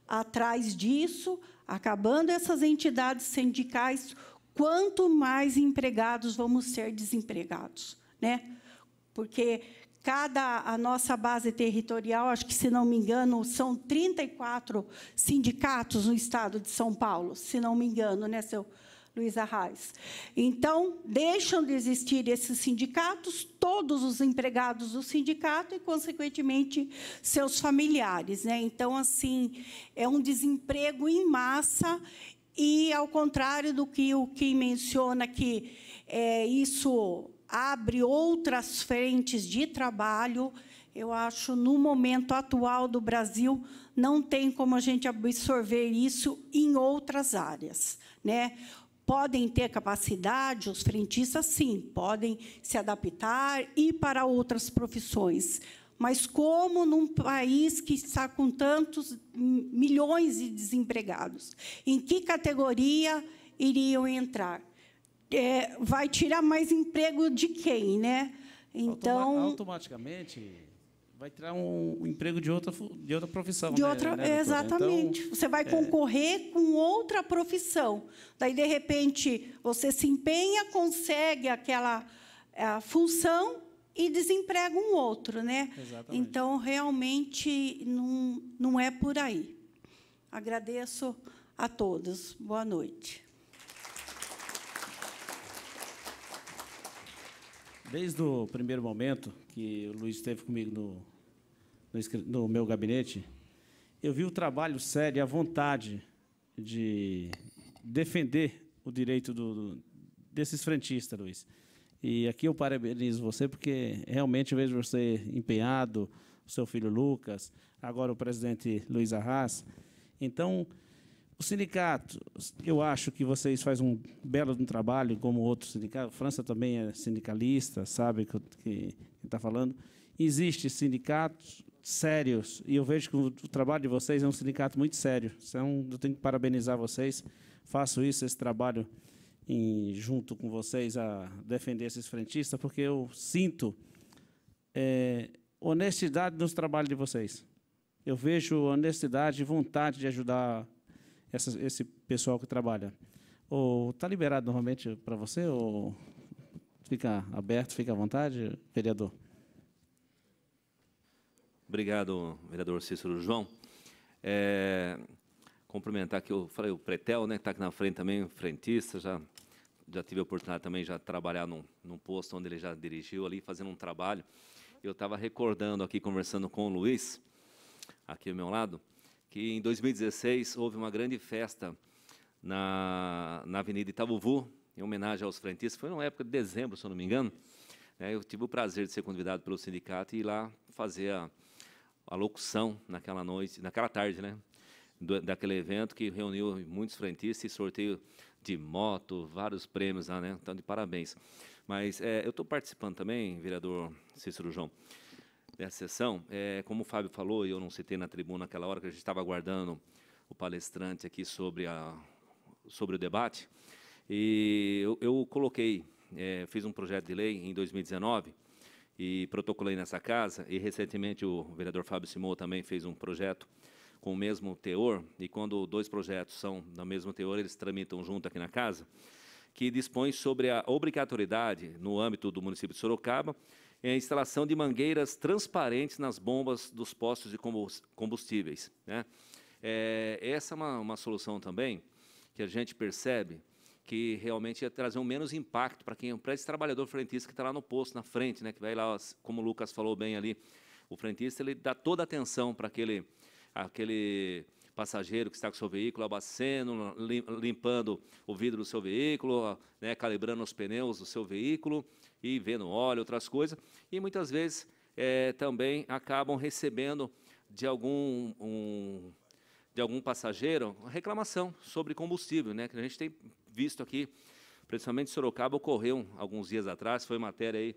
Atrás disso, acabando essas entidades sindicais, quanto mais empregados vamos ser desempregados, né? Porque cada a nossa base territorial, acho que se não me engano, são 34 sindicatos no estado de São Paulo, se não me engano, né, seu Luiz Arraes. Então, deixam de existir esses sindicatos, todos os empregados do sindicato e, consequentemente, seus familiares. Né? Então, assim, é um desemprego em massa e, ao contrário do que o Kim menciona, que é, isso abre outras frentes de trabalho, eu acho, no momento atual do Brasil, não tem como a gente absorver isso em outras áreas. Né? podem ter capacidade, os frentistas sim, podem se adaptar e para outras profissões. Mas como num país que está com tantos milhões de desempregados, em que categoria iriam entrar? É, vai tirar mais emprego de quem, né? Então, Automa automaticamente vai tirar um, emprego de outra, de outra profissão. De né, outra, né, exatamente. Então, você vai é. concorrer é... com outra profissão. Daí, de repente, você se empenha, consegue aquela função e desemprega um outro. Né? Exatamente. Então, realmente, não, não é por aí. Agradeço a todos. Boa noite. Desde o primeiro momento que o Luiz esteve comigo no, no, no meu gabinete, eu vi o trabalho sério, a vontade de defender o direito do, do, desses frentistas, Luiz. E aqui eu parabenizo você, porque realmente vejo você empenhado, o seu filho Lucas, agora o presidente Luiz Arras. Então, o sindicato, eu acho que vocês fazem um belo trabalho, como outros sindicatos. França também é sindicalista, sabe o que está falando. Existem sindicatos, sérios e eu vejo que o, trabalho de vocês é um sindicato muito sério. Então, eu tenho que parabenizar vocês. Faço isso, esse trabalho, em, junto com vocês, a defender esses frentistas, porque eu sinto é, honestidade nos trabalhos de vocês. Eu vejo honestidade e vontade de ajudar essa, esse pessoal que trabalha. Está liberado normalmente para você ou fica aberto, fica à vontade, vereador? Obrigado, vereador Cícero João. É, cumprimentar aqui, eu falei, o Pretel, né, que está aqui na frente também, frentista, já, já tive a oportunidade também já de trabalhar num, num posto onde ele já dirigiu ali, fazendo um trabalho. Eu estava recordando aqui, conversando com o Luiz, aqui ao meu lado, que em 2016 houve uma grande festa na, na Avenida Itabuvu, em homenagem aos frentistas. Foi numa época de dezembro, se eu não me engano. Né, eu tive o prazer de ser convidado pelo sindicato e ir lá fazer a, a locução naquela noite, naquela tarde, né? Do, daquele evento que reuniu muitos frentistas e sorteio de moto, vários prêmios lá, né? Então, de parabéns. Mas é, eu estou participando também, vereador Cícero João, dessa sessão. É, como o Fábio falou, e eu não citei na tribuna aquela hora que a gente estava aguardando o palestrante aqui sobre, a, sobre o debate, e eu, eu coloquei, é, fiz um projeto de lei em 2019 e protocolei nessa casa, e recentemente o vereador Fábio Simão também fez um projeto com o mesmo teor, e quando dois projetos são do mesmo teor, eles tramitam junto aqui na casa, que dispõe sobre a obrigatoriedade, no âmbito do município de Sorocaba, em a instalação de mangueiras transparentes nas bombas dos postos de combustíveis. Né? É, essa é uma, uma solução também que a gente percebe que realmente ia trazer um menos impacto para quem para esse trabalhador frentista que está lá no posto, na frente, né, que vai lá, como o Lucas falou bem ali, o frentista ele dá toda a atenção para aquele, aquele passageiro que está com o seu veículo abastecendo, limpando o vidro do seu veículo, né, calibrando os pneus do seu veículo e vendo óleo, outras coisas. E muitas vezes é, também acabam recebendo de algum um, de algum passageiro reclamação sobre combustível, né? Que a gente tem visto aqui, principalmente em Sorocaba, ocorreu alguns dias atrás, foi matéria aí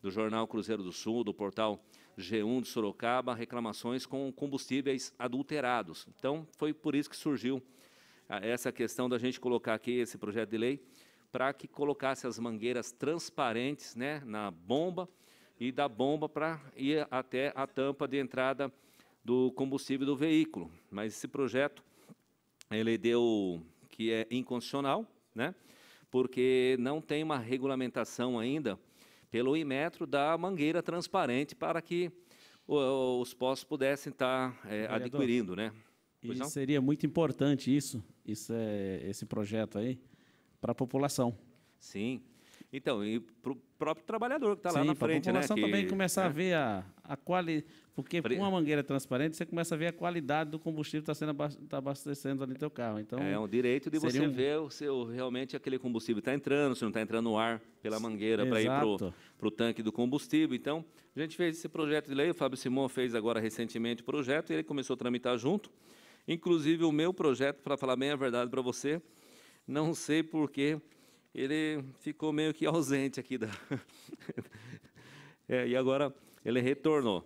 do jornal Cruzeiro do Sul, do portal G1 de Sorocaba, reclamações com combustíveis adulterados. Então, foi por isso que surgiu ah, essa questão da gente colocar aqui esse projeto de lei para que colocasse as mangueiras transparentes né, na bomba e da bomba para ir até a tampa de entrada do combustível do veículo. Mas esse projeto ele deu que é inconstitucional, né? porque não tem uma regulamentação ainda pelo Imetro da mangueira transparente para que os postos pudessem estar é, adquirindo, né? e seria muito importante isso, isso é, esse projeto aí, para a população. Sim. Então, e para o próprio trabalhador que está lá na frente, né? Para a população também começar é. a ver a, a quali... porque com uma mangueira transparente você começa a ver a qualidade do combustível que está sendo abaste... tá abastecendo ali no teu carro. Então, é um direito de você um... ver o seu, realmente aquele combustível está entrando, se não está entrando o ar pela mangueira para ir para o tanque do combustível. Então, a gente fez esse projeto de lei, o Fábio Simon fez agora recentemente o projeto e ele começou a tramitar junto. Inclusive o meu projeto, para falar bem a verdade para você, não sei porque ele ficou meio que (laughs) ausente aqui da... (laughs) é, e agora ele retornou.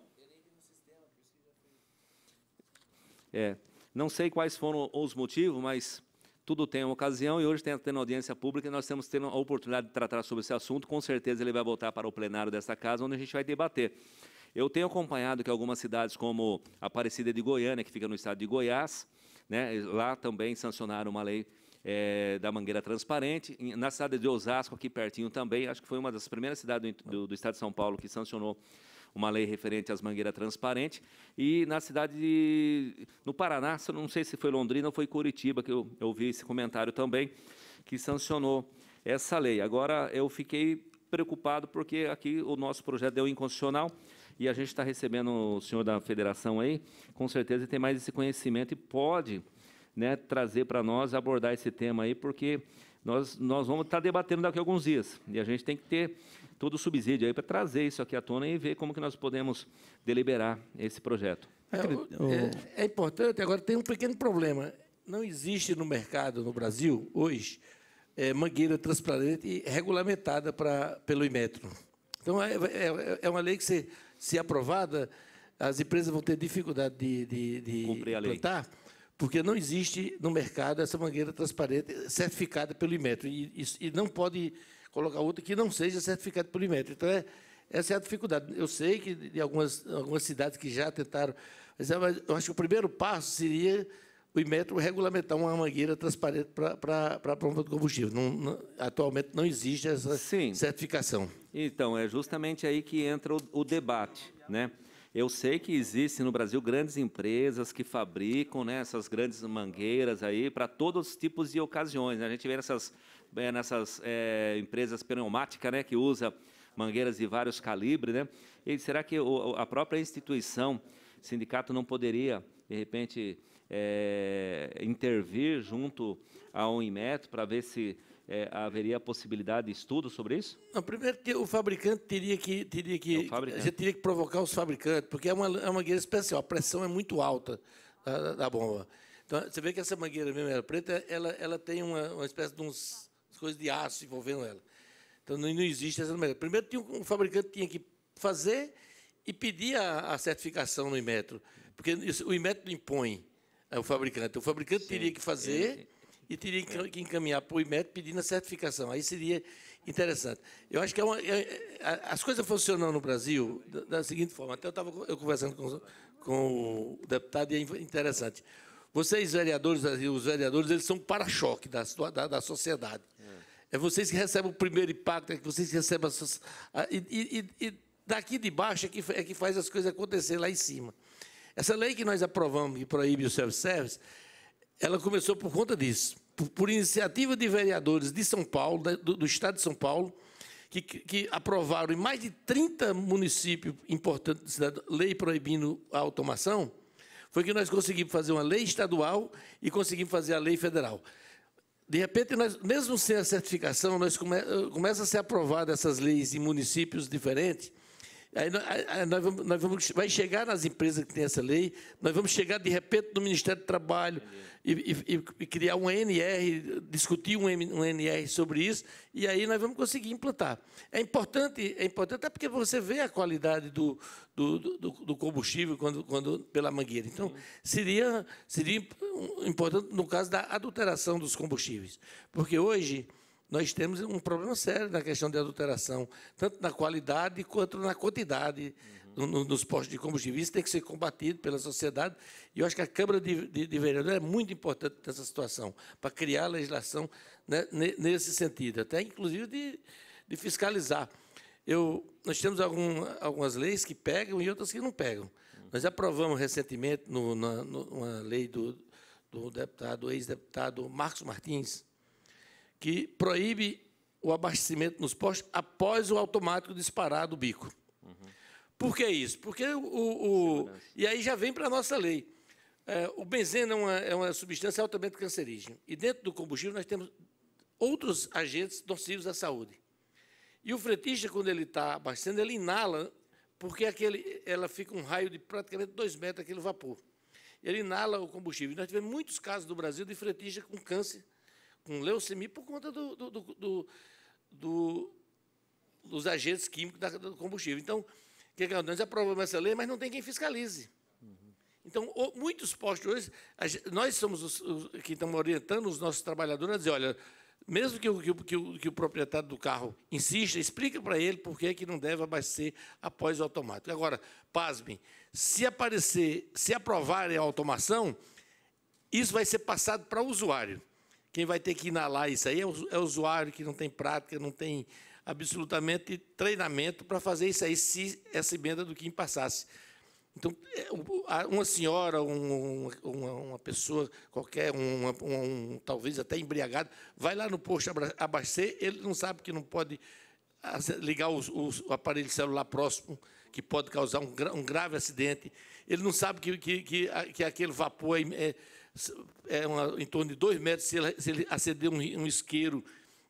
É, não sei quais foram os motivos, mas tudo tem uma ocasião e hoje tem tendo audiência pública e nós temos tendo a oportunidade de tratar sobre esse assunto. Com certeza ele vai voltar para o plenário desta casa, onde a gente vai debater. Eu tenho acompanhado que algumas cidades, como Aparecida de Goiânia, que fica no estado de Goiás, né, lá também sancionaram uma lei é, da mangueira transparente. Na cidade de Osasco, aqui pertinho também, acho que foi uma das primeiras cidades do, do, do estado de São Paulo que sancionou uma lei referente às mangueiras transparentes. E na cidade, de, no Paraná, não sei se foi Londrina ou foi Curitiba, que eu, eu ouvi esse comentário também, que sancionou essa lei. Agora, eu fiquei preocupado porque aqui o nosso projeto deu inconstitucional e a gente está recebendo o senhor da federação aí, com certeza tem mais esse conhecimento e pode né, trazer para nós, abordar esse tema aí, porque nós, nós vamos estar debatendo daqui a alguns dias e a gente tem que ter todo o subsídio aí para trazer isso aqui à tona e ver como que nós podemos deliberar esse projeto. É, é, é importante, agora tem um pequeno problema. Não existe no mercado no Brasil, hoje, é, mangueira transparente regulamentada pra, pelo Imetro. Então, é, é, é, uma lei que, se, se aprovada, as empresas vão ter dificuldade de, de, de porque não existe no mercado essa mangueira transparente certificada pelo Imetro. E, e, e não pode colocar outra que não seja certificado de polimento. Então, é, essa é a dificuldade. Eu sei que de algumas, algumas cidades que já tentaram, mas, é eu acho que o primeiro passo seria o Imetro regulamentar uma mangueira transparente para a prova do combustível. Não, não, atualmente não existe essa Sim. certificação. Então, é justamente aí que entra o, o debate. Né? Eu sei que existem no Brasil grandes empresas que fabricam né, essas grandes mangueiras aí para todos os tipos de ocasiões. Né? A gente vê essas é, nessas é, empresas pneumática, né, que usa mangueiras de vários calibres, né? E será que o, a própria instituição, sindicato, não poderia, de repente, é, intervir junto um imet para ver se é, haveria possibilidade de estudo sobre isso? Não, primeiro que o fabricante teria que teria que é teria que provocar os fabricantes, porque é uma, é uma mangueira especial, a pressão é muito alta da, da, bomba. Então você vê que essa mangueira vermelha é preta, ela ela tem uma, uma espécie de uns coisas de aço envolvendo ela. Então não, não existe essa nomenclatura. Primeiro tinha um, fabricante tinha que fazer e pedir a, a certificação no Inmetro, porque o Inmetro impõe ao fabricante. O fabricante Sim, teria que fazer e teria que encaminhar para o Inmetro pedindo a certificação. Aí seria interessante. Eu acho que é uma, é, é as coisas funcionam no Brasil da, da seguinte forma. Até eu estava eu conversando com, com o deputado e é interessante. Vocês, vereadores, os vereadores, eles são para-choque da, da, da, sociedade. É. é. vocês que recebem o primeiro impacto, é que vocês que recebem a, e, e, e, daqui de baixo é que, é que faz as coisas acontecer lá em cima. Essa lei que nós aprovamos, que proíbe o self-service, ela começou por conta disso, por, por iniciativa de vereadores de São Paulo, do, do Estado de São Paulo, que, que, aprovaram em mais de 30 municípios importantes da lei proibindo a automação, foi que nós conseguimos fazer uma lei estadual e conseguimos fazer a lei federal. De repente, nós, mesmo sem a certificação, nós come, eh, começa a ser aprovada essas leis em municípios diferentes, Aí, nós, vamos, nós vamos, vai chegar nas empresas que tem essa lei, nós vamos chegar de repente no Ministério do Trabalho e, e, e criar um NR, discutir um, um, NR sobre isso, e aí nós vamos conseguir implantar. É importante, é importante até porque você vê a qualidade do, do, do, do combustível quando, quando, pela mangueira. Então, seria, seria importante no caso da adulteração dos combustíveis. Porque hoje nós temos um problema sério na questão de adulteração, tanto na qualidade quanto na quantidade uhum. no, nos postos de combustíveis. Isso tem que ser combatido pela sociedade. E eu acho que a Câmara de, de, de Vereadores é muito importante nessa situação, para criar legislação né, nesse sentido, até inclusive de, de fiscalizar. Eu, nós temos algum, algumas leis que pegam e outras que não pegam. Uhum. Nós aprovamos recentemente no, na, numa lei do, do deputado, ex-deputado Marcos Martins, que proíbe o abastecimento nos postos após o automático disparar do bico. Uhum. Por que isso? Porque o. o, o e aí já vem para a nossa lei. É, o benzeno é uma, é uma substância altamente cancerígena. E dentro do combustível nós temos outros agentes nocivos à saúde. E o fretista, quando ele está abastecendo, ele inala, porque aquele, ela fica um raio de praticamente dois metros, aquele vapor. Ele inala o combustível. Nós tivemos muitos casos no Brasil de fretista com câncer com leucemia por conta do, do, do, do dos agentes químicos do combustível. Então, o que, é que Aprovamos é essa lei, mas não tem quem fiscalize. Então, muitos postos hoje, nós somos os, os, que estamos orientando os nossos trabalhadores a dizer, olha, mesmo que o, que, que, o, que o, proprietário do carro insista, explica para ele por que, é que não deve abastecer após o automático. Agora, pasmem, se aparecer, se aprovarem a automação, isso vai ser passado para o usuário. Quem vai ter que inalar isso aí é o, é o usuário que não tem prática, não tem absolutamente treinamento para fazer isso aí, se essa emenda do Kim passasse. Então, é, uma senhora, um, uma, uma, pessoa qualquer, um, um, um, talvez até embriagado, vai lá no posto abastecer, ele não sabe que não pode ah, ligar o aparelho celular próximo, que pode causar um, grave acidente, ele não sabe que, que, que, que aquele vapor é, é é uma, em torno de dois metros, se ele, se ele acender um, um, isqueiro,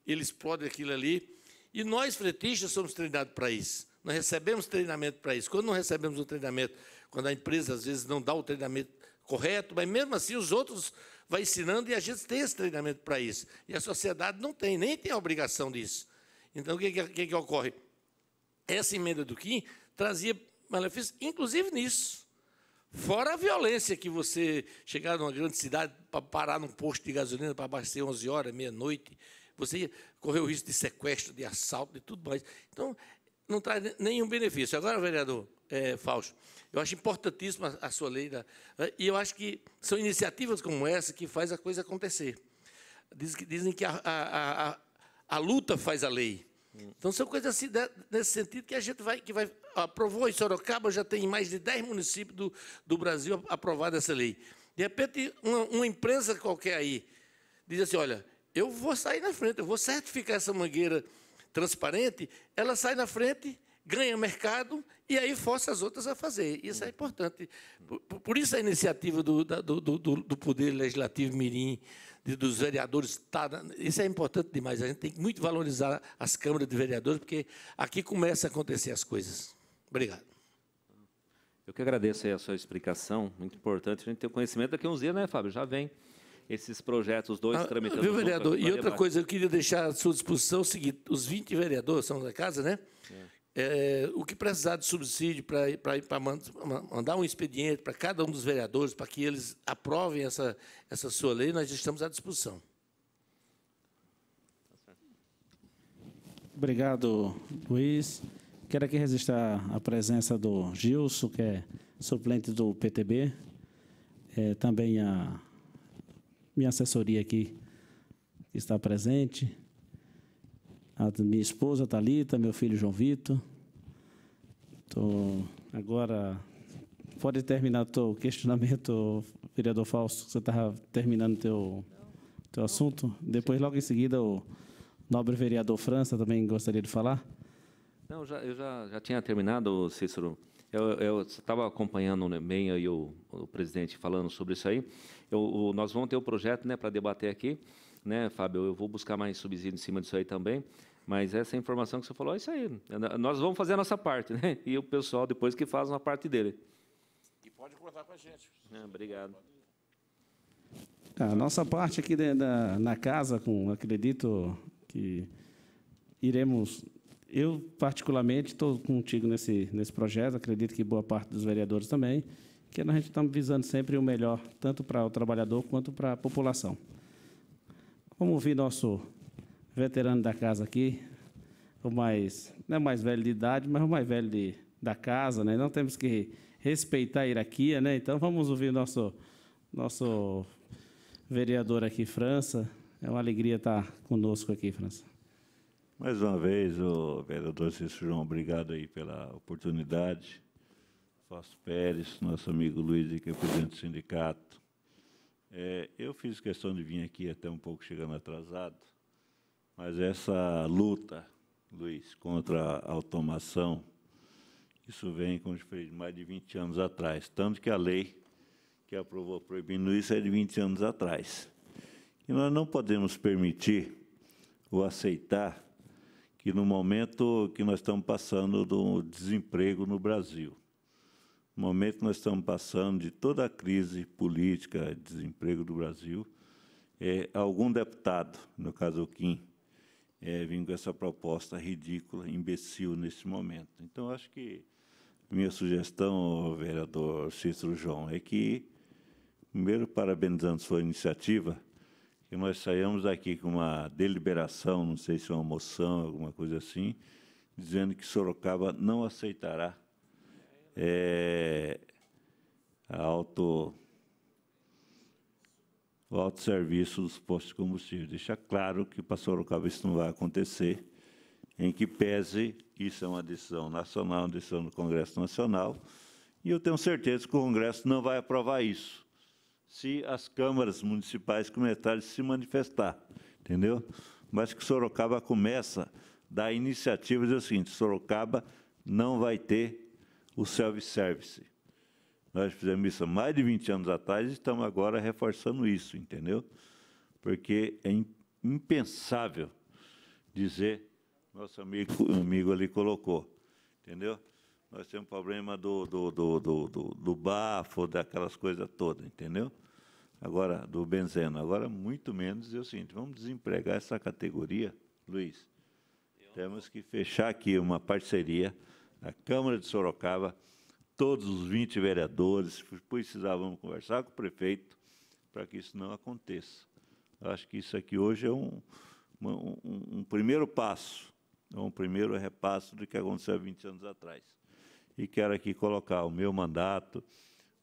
ele explode aquilo ali. E nós, fretistas, somos treinados para isso. Nós recebemos treinamento para isso. Quando não recebemos o treinamento, quando a empresa às vezes não dá o treinamento correto, mas mesmo assim os outros vão ensinando e a gente tem esse treinamento para isso. E a sociedade não tem, nem tem a obrigação disso. Então, o que, que, que, que ocorre? Essa emenda do Kim trazia malefícios, inclusive nisso. Fora a violência que você chegar numa grande cidade para parar num posto de gasolina para abastecer 11 horas, meia-noite, você correr o risco de sequestro, de assalto, de tudo mais. Então, não traz nenhum benefício. Agora, vereador é, Fausto, eu acho importantíssima a sua lei. Da, né? e eu acho que são iniciativas como essa que faz a coisa acontecer. Dizem que, dizem que a, a, a, a luta faz a lei. Então, são coisas assim, né, nesse sentido que a gente vai, que vai. Aprovou em Sorocaba, já tem mais de 10 municípios do, do Brasil aprovada essa lei. De repente, uma, uma, empresa qualquer aí diz assim: olha, eu vou sair na frente, eu vou certificar essa mangueira transparente, ela sai na frente ganha mercado e aí força as outras a fazer. Isso é importante. Por, por isso a iniciativa do, do, do, do, Poder Legislativo Mirim, dos vereadores, tá, isso é importante demais. A gente tem que muito valorizar as câmaras de vereadores, porque aqui começa a acontecer as coisas. Obrigado. Eu que agradeço a sua explicação, muito importante a gente ter o conhecimento. Daqui a uns dias, né, Fábio? Já vem esses projetos os dois ah, tramitando. Viu, vereador? E outra coisa, eu queria deixar à sua disposição o seguinte: os 20 vereadores são da casa, né? É é, o que precisar de subsídio para, para, para mandar um expediente para cada um dos vereadores, para que eles aprovem essa, essa sua lei, nós estamos à disposição. Obrigado, Luiz. Quero aqui registrar a presença do Gilson, que é suplente do PTB, é, também a minha assessoria aqui está presente, a minha esposa Talita, meu filho João Vitor. Tô agora pode terminar o questionamento, vereador Fausto, que você estava terminando teu teu assunto. Depois logo em seguida o nobre vereador França também gostaria de falar. Não, já, eu já, já tinha terminado, Cícero. Eu estava acompanhando bem aí o, o, presidente falando sobre isso aí. Eu, o, nós vamos ter o um projeto né, para debater aqui né, Fábio? Eu vou buscar mais subsídio em cima disso aí também. Mas essa informação que você falou, é isso aí. Nós vamos fazer a nossa parte, né? (laughs) E o pessoal depois que faz uma parte dele. E pode contar com a gente. É, obrigado. Tá, a nossa parte aqui na casa, com acredito que iremos. Eu, particularmente, estou contigo nesse, nesse projeto, acredito que boa parte dos vereadores também, que a gente está visando sempre o melhor, tanto para o trabalhador quanto para a população. Vamos ouvir nosso veterano da casa aqui, o mais, não é mais velho de idade, mas o mais velho de, da casa, né? Não temos que respeitar a hierarquia, né? Então vamos ouvir nosso nosso vereador aqui, França. É uma alegria estar conosco aqui, França. Mais uma vez, o vereador Cícero João, obrigado aí pela oportunidade. Fausto Pérez, nosso amigo Luiz, que é presidente do sindicato, é, eu fiz questão de vir aqui até um pouco chegando atrasado, mas essa luta, Luiz, contra a automação, isso vem, como eu falei, mais de 20 anos atrás. Tanto que a lei que aprovou proibindo isso é de 20 anos atrás. E nós não podemos permitir ou aceitar que, no momento que nós estamos passando do desemprego no Brasil, no momento que nós estamos passando de toda a crise política, desemprego do Brasil, é, algum deputado, no caso o Kim, é, com essa proposta ridícula, imbecil nesse momento. Então, acho que minha sugestão, vereador Cícero João, é que, primeiro, parabenizando sua iniciativa, que nós saímos daqui com uma deliberação, não sei se é uma moção, alguma coisa assim, dizendo que Sorocaba não aceitará é, a auto, o autosserviço dos postos de combustível. Deixa claro que para Sorocaba isso não vai acontecer, em que pese isso é uma decisão nacional, uma decisão do Congresso Nacional, e eu tenho certeza que o Congresso não vai aprovar isso, se as câmaras municipais começarem a se manifestar, entendeu? Mas que Sorocaba começa da iniciativa de o seguinte, Sorocaba não vai ter o self-service. Nós fizemos isso há mais de 20 anos atrás e estamos agora reforçando isso, entendeu? Porque é impensável dizer, nosso amigo, amigo ali colocou, entendeu? Nós temos problema do, do, do, do, do, do bafo, daquelas coisas todas, entendeu? Agora, do benzeno. Agora, muito menos, eu é sinto. Vamos desempregar essa categoria, Luiz. Temos que fechar aqui uma parceria na Câmara de Sorocaba, todos os 20 vereadores, precisávamos conversar com o prefeito para que isso não aconteça. acho que isso aqui hoje é um, um, um primeiro passo, é um primeiro repasso do que aconteceu há 20 anos atrás. E quero aqui colocar o meu mandato,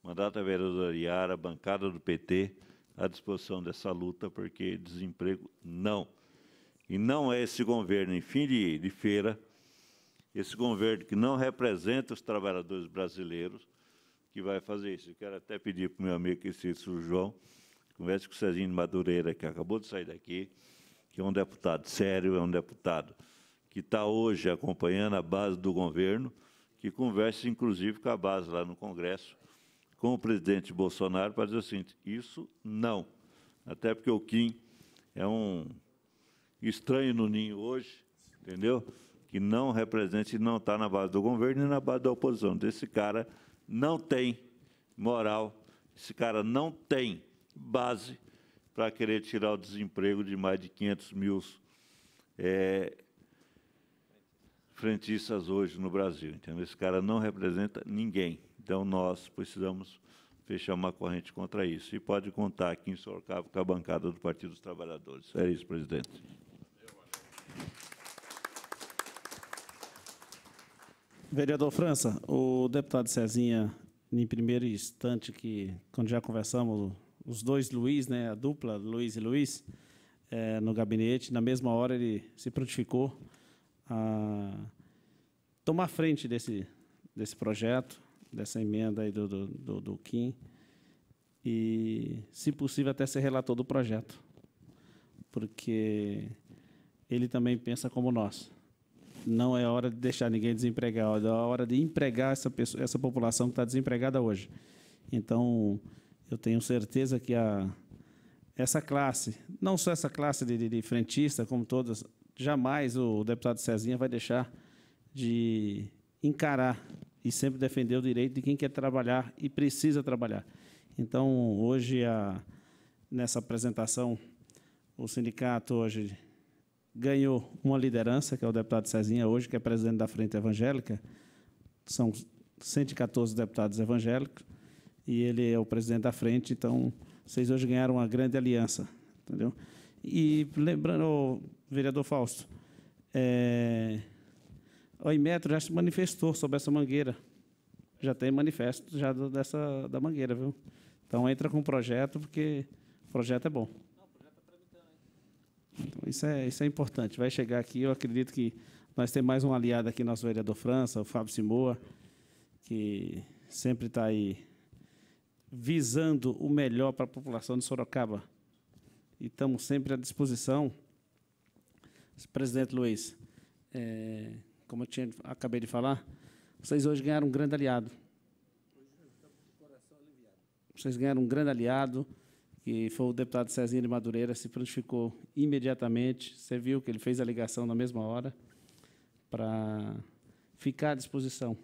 mandato da vereadora Iara, bancada do PT, à disposição dessa luta, porque desemprego não. E não é esse governo, em fim de, de feira, esse governo que não representa os trabalhadores brasileiros, que vai fazer isso. Eu quero até pedir para o meu amigo que se João, converse com o Cezinho Madureira, que acabou de sair daqui, que é um deputado sério, é um deputado que está hoje acompanhando a base do governo, que converse, inclusive, com a base lá no Congresso, com o presidente Bolsonaro, para dizer o seguinte, isso não. Até porque o Kim é um estranho no ninho hoje, entendeu? que não representa e não está na base do governo e na base da oposição. Então, esse cara não tem moral, esse cara não tem base para querer tirar o desemprego de mais de 500 mil é, frentistas hoje no Brasil. Entendeu? Esse cara não representa ninguém. Então, nós precisamos fechar uma corrente contra isso. E pode contar aqui em Sorocaba com a bancada do Partido dos Trabalhadores. É isso, presidente. Vereador França, o deputado Cezinha, em primeiro instante, que quando já conversamos, os dois Luiz, né, a dupla Luiz e Luiz, é, no gabinete, na mesma hora ele se prontificou a tomar frente desse, desse projeto, dessa emenda aí do, do, do, do Kim, e, se possível, até ser relator do projeto, porque ele também pensa como nós não é hora de deixar ninguém desempregado, é hora de empregar essa, pessoa, essa população que está desempregada hoje. Então, eu tenho certeza que a, essa classe, não só essa classe de, de, de frentista, como todas, jamais o deputado Cezinha vai deixar de encarar e sempre defender o direito de quem quer trabalhar e precisa trabalhar. Então, hoje, a, nessa apresentação, o sindicato hoje ganhou uma liderança, que é o deputado Cezinha, hoje, que é presidente da Frente Evangélica. São 114 deputados evangélicos e ele é o presidente da frente, então vocês hoje ganharam uma grande aliança, entendeu? E lembrando, vereador Fausto, é, o Imetro já se manifestou sobre essa mangueira, já tem manifesto já dessa da mangueira, viu? Então entra com o projeto porque o projeto é bom. Então, isso, é, isso é importante. Vai chegar aqui, eu acredito que nós temos mais um aliado aqui, nosso vereador França, o Fábio Simoa, que sempre está aí visando o melhor para a população de Sorocaba. E estamos sempre à disposição. Presidente Luiz, é, como eu tinha, acabei de falar, vocês hoje ganharam um grande aliado. Vocês ganharam um grande aliado, que foi o deputado Cezinho de Madureira, se prontificou imediatamente. Você viu que ele fez a ligação na mesma hora para ficar à disposição.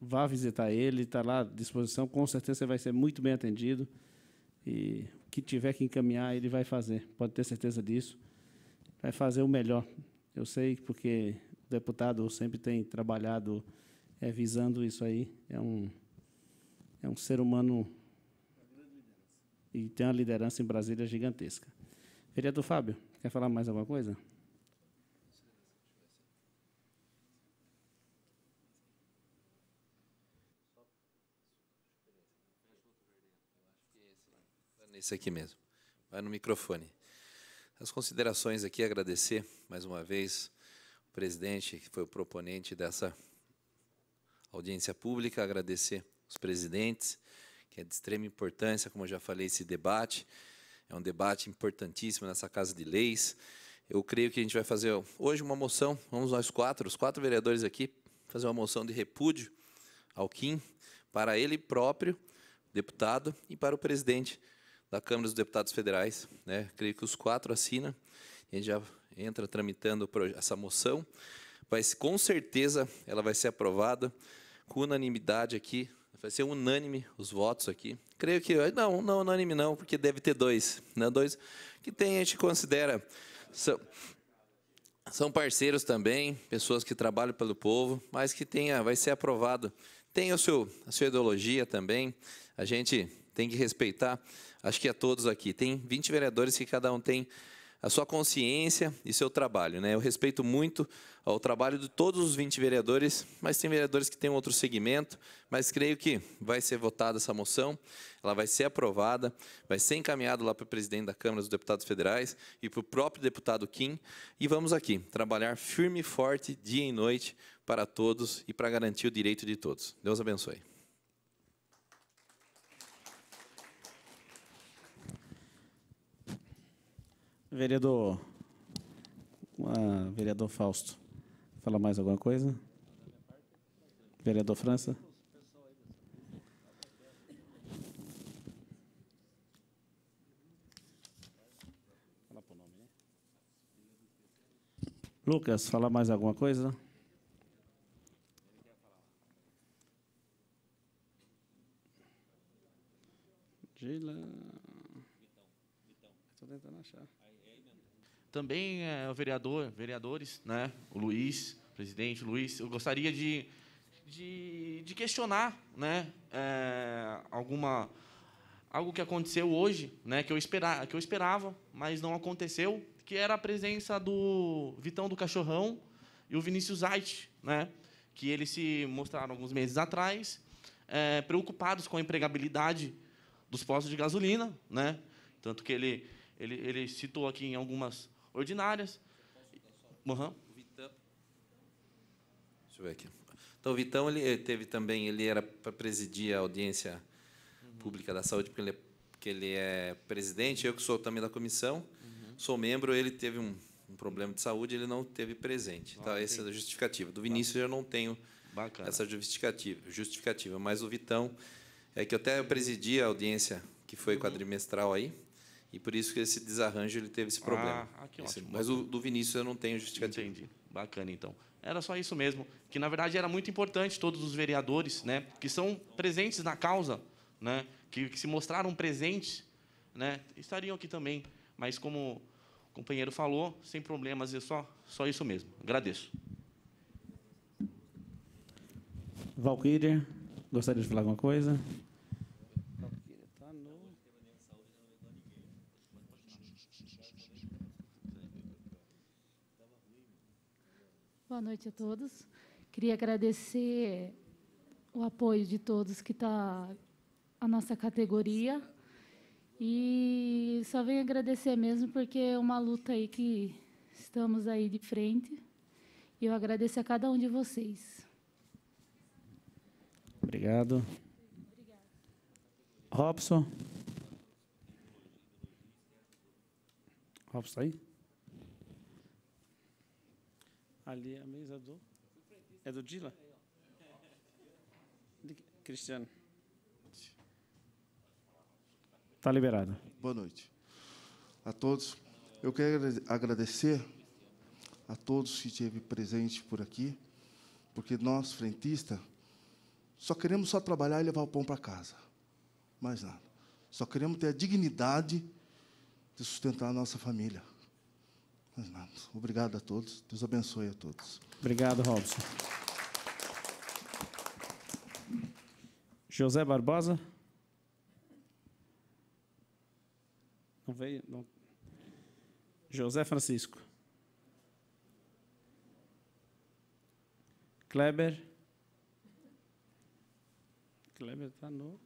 Vá visitar ele, está lá à disposição. Com certeza você vai ser muito bem atendido. E o que tiver que encaminhar, ele vai fazer. Pode ter certeza disso. Vai fazer o melhor. Eu sei porque o deputado sempre tem trabalhado é, visando isso aí. É um é um ser humano e tem uma liderança em Brasília gigantesca. Vereador Fábio, quer falar mais alguma coisa? Esse aqui mesmo. Vai no microfone. As considerações aqui, agradecer mais uma vez o presidente, que foi o proponente dessa audiência pública, agradecer os presidentes, que é de extrema importância, como eu já falei, esse debate. É um debate importantíssimo nessa Casa de Leis. Eu creio que a gente vai fazer hoje uma moção, vamos nós quatro, os quatro vereadores aqui, fazer uma moção de repúdio ao Kim, para ele próprio, deputado, e para o presidente da Câmara dos Deputados Federais. Né? Creio que os quatro assinam. A gente já entra tramitando essa moção. Mas, com certeza, ela vai ser aprovada com unanimidade aqui Vai ser unânime os votos aqui. Creio que. Não, não unânime não, porque deve ter dois. Né? Dois que tem, a gente considera. São, são parceiros também, pessoas que trabalham pelo povo, mas que tenha, vai ser aprovado. Tem o seu, a sua ideologia também. A gente tem que respeitar. Acho que a é todos aqui. Tem 20 vereadores que cada um tem a sua consciência e seu trabalho. Né? Eu respeito muito o trabalho de todos os 20 vereadores, mas tem vereadores que têm outro segmento, mas creio que vai ser votada essa moção, ela vai ser aprovada, vai ser encaminhada lá para o presidente da Câmara dos Deputados Federais e para o próprio deputado Kim, e vamos aqui trabalhar firme e forte, dia e noite, para todos e para garantir o direito de todos. Deus abençoe. Vereador, ah, vereador Fausto, fala mais alguma coisa? Vereador França? Lucas, falar mais alguma coisa? Gila. Estou tentando achar também é, vereador, vereadores, né? O Luiz, presidente Luiz, eu gostaria de, de, de questionar, né? É, alguma algo que aconteceu hoje, né? Que eu esperava, que eu esperava, mas não aconteceu, que era a presença do Vitão do Cachorrão e o Vinícius Zait, né? Que eles se mostraram alguns meses atrás é, preocupados com a empregabilidade dos postos de gasolina, né? Tanto que ele ele, ele citou aqui em algumas ordinárias. Uhum. Deixa eu ver aqui. Então, o Vitão ele teve também, ele era para presidir a audiência uhum. pública da saúde, porque ele, é, porque ele é presidente, eu que sou também da comissão, uhum. sou membro, ele teve um, um, problema de saúde, ele não teve presente. Ah, então, essa é a justificativa. Do tá. Vinícius eu não tenho Bacana. essa justificativa, justificativa, mas o Vitão é que eu até presidi a audiência que foi uhum. quadrimestral aí, e por isso que esse desarranjo ele teve esse problema. Ah, ah, que esse, ótimo. Mas o do Vinícius eu não tenho justificativa. Entendi. Bacana, então. Era só isso mesmo. Que, na verdade, era muito importante todos os vereadores, né? Que são presentes na causa, né? Que, que se mostraram presentes, né? Estariam aqui também. Mas, como o companheiro falou, sem problemas, é só, só isso mesmo. Agradeço. Valquíria, gostaria de falar alguma coisa? Boa noite a todos. Queria agradecer o apoio de todos que está a nossa categoria. E só venho agradecer mesmo, porque é uma luta aí que estamos aí de frente. E eu agradeço a cada um de vocês. Obrigado. Robson. Robson tá aí? Ali, a mesa do. É do Dila? Cristiano. Está liberado. Boa noite a todos. Eu quero agradecer a todos que esteve presente por aqui, porque nós, frentistas, só queremos só trabalhar e levar o pão para casa. Mais nada. Só queremos ter a dignidade de sustentar a nossa família. Obrigado a todos. Deus abençoe a todos. Obrigado, Robson. José Barbosa. Não veio? Não. José Francisco. Kleber. Kleber está no.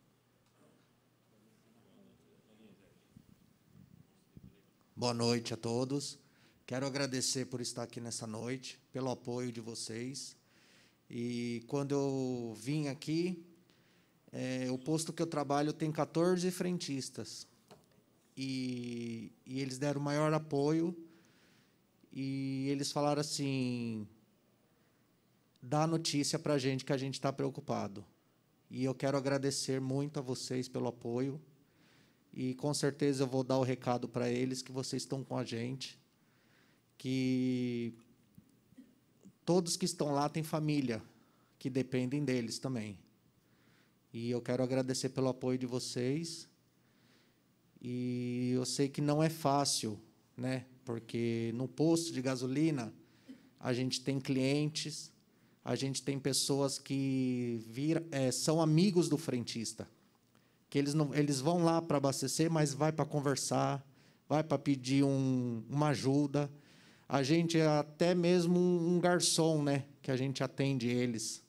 Boa noite a todos. Quero agradecer por estar aqui nessa noite, pelo apoio de vocês. E quando eu vim aqui, é, o posto que eu trabalho tem 14 frentistas. E, e eles deram o maior apoio. E eles falaram assim: dá notícia para a gente que a gente está preocupado. E eu quero agradecer muito a vocês pelo apoio. E com certeza eu vou dar o recado para eles que vocês estão com a gente que todos que estão lá têm família que dependem deles também. E eu quero agradecer pelo apoio de vocês. E eu sei que não é fácil, né? Porque no posto de gasolina a gente tem clientes, a gente tem pessoas que vir é, são amigos do frentista, que eles não, eles vão lá para abastecer, mas vai para conversar, vai para pedir um, uma ajuda. A gente é até mesmo um garçom, né? Que a gente atende eles.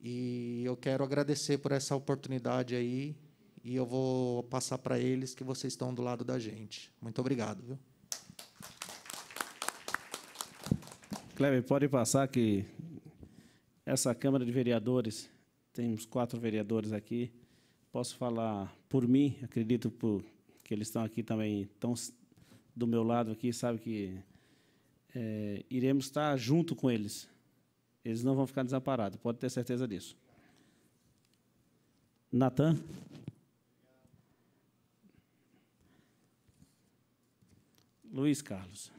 E eu quero agradecer por essa oportunidade aí. E eu vou passar para eles que vocês estão do lado da gente. Muito obrigado, viu? Kleber, pode passar que essa Câmara de Vereadores, temos quatro vereadores aqui. Posso falar por mim, acredito por, que eles estão aqui também, estão do meu lado aqui, sabe que é, iremos estar junto com eles. Eles não vão ficar desamparados, pode ter certeza disso. Natan? Luiz Carlos.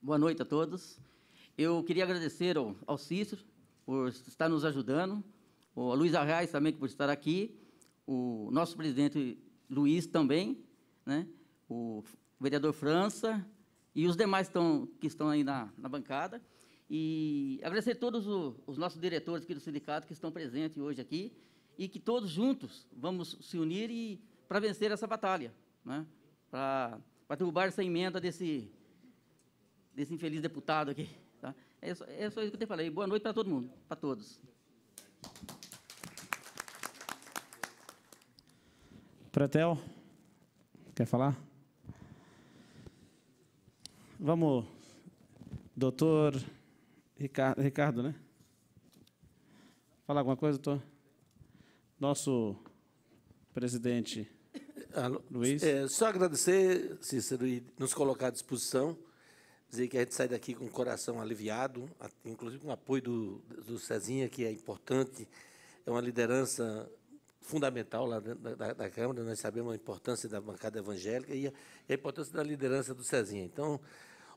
Boa noite a todos. Eu queria agradecer ao, ao Cícero por estar nos ajudando, ao Luiz Arraes também por estar aqui, o nosso presidente Luiz também, né? o vereador França e os demais que estão aí na, na bancada. E agradecer a todos o, os nossos diretores aqui do sindicato que estão presentes hoje aqui e que todos juntos vamos se unir e para vencer essa batalha, né? para derrubar essa emenda desse, desse infeliz deputado aqui. Tá? É, só, é só isso que eu te falei. Boa noite para todo mundo, para todos. Pretel, quer falar? Vamos, doutor Ricardo, Ricardo né? Falar alguma coisa, doutor? Nosso presidente Alô, Luiz. É, só agradecer, Cícero, e nos colocar à disposição, dizer que a gente sai daqui com o coração aliviado, inclusive com o apoio do, do Cezinha, que é importante, é uma liderança fundamental lá da, da, da, Câmara, nós sabemos a importância da bancada evangélica e a, e a, importância da liderança do Cezinha. Então,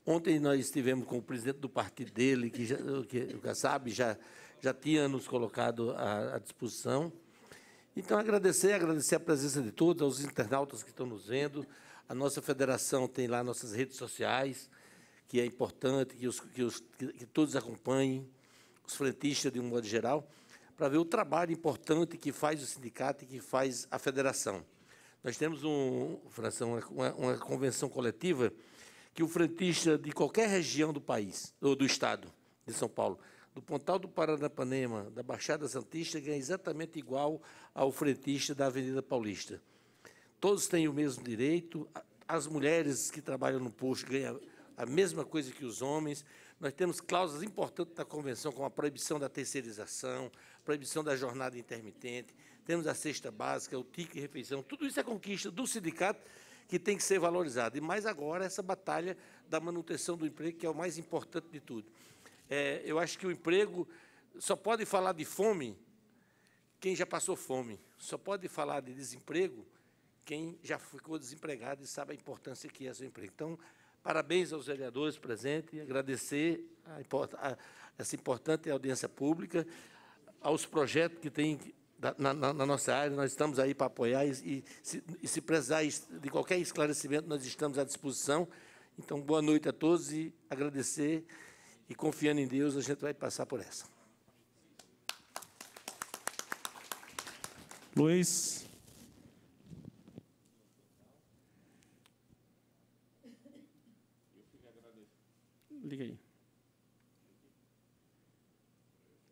ontem nós estivemos com o presidente do partido dele, que, já, que já sabe, já, já tinha nos colocado à, à disposição. Então, agradecer, agradecer a presença de todos, aos internautas que estão nos vendo. A nossa federação tem lá nossas redes sociais, que é importante que, os, que, os, que, que todos acompanhem, os frentistas de um modo geral para ver o trabalho importante que faz o sindicato e que faz a federação. Nós temos, um, uma, uma convenção coletiva que o frentista de qualquer região do país, ou do estado de São Paulo, do Pontal do Paranapanema, da Baixada Santista, ganha exatamente igual ao frentista da Avenida Paulista. Todos têm o mesmo direito, as mulheres que trabalham no posto ganham a mesma coisa que os homens, nós temos cláusulas importantes na Convenção, como a proibição da terceirização, proibição da jornada intermitente, temos a cesta básica, o tique refeição, tudo isso é conquista do sindicato que tem que ser valorizado. E mais agora, essa batalha da manutenção do emprego, que é o mais importante de tudo. É, eu acho que o emprego só pode falar de fome quem já passou fome, só pode falar de desemprego quem já ficou desempregado e sabe a importância que é seu emprego. Então, Parabéns aos vereadores presentes, agradecer a, a, essa importante audiência pública, aos projetos que tem na, na, na nossa área, nós estamos aí para apoiar e, e, se, e se precisar de qualquer esclarecimento, nós estamos à disposição. Então, boa noite a todos e agradecer e confiando em Deus, a gente vai passar por essa. Luiz. Liga aí.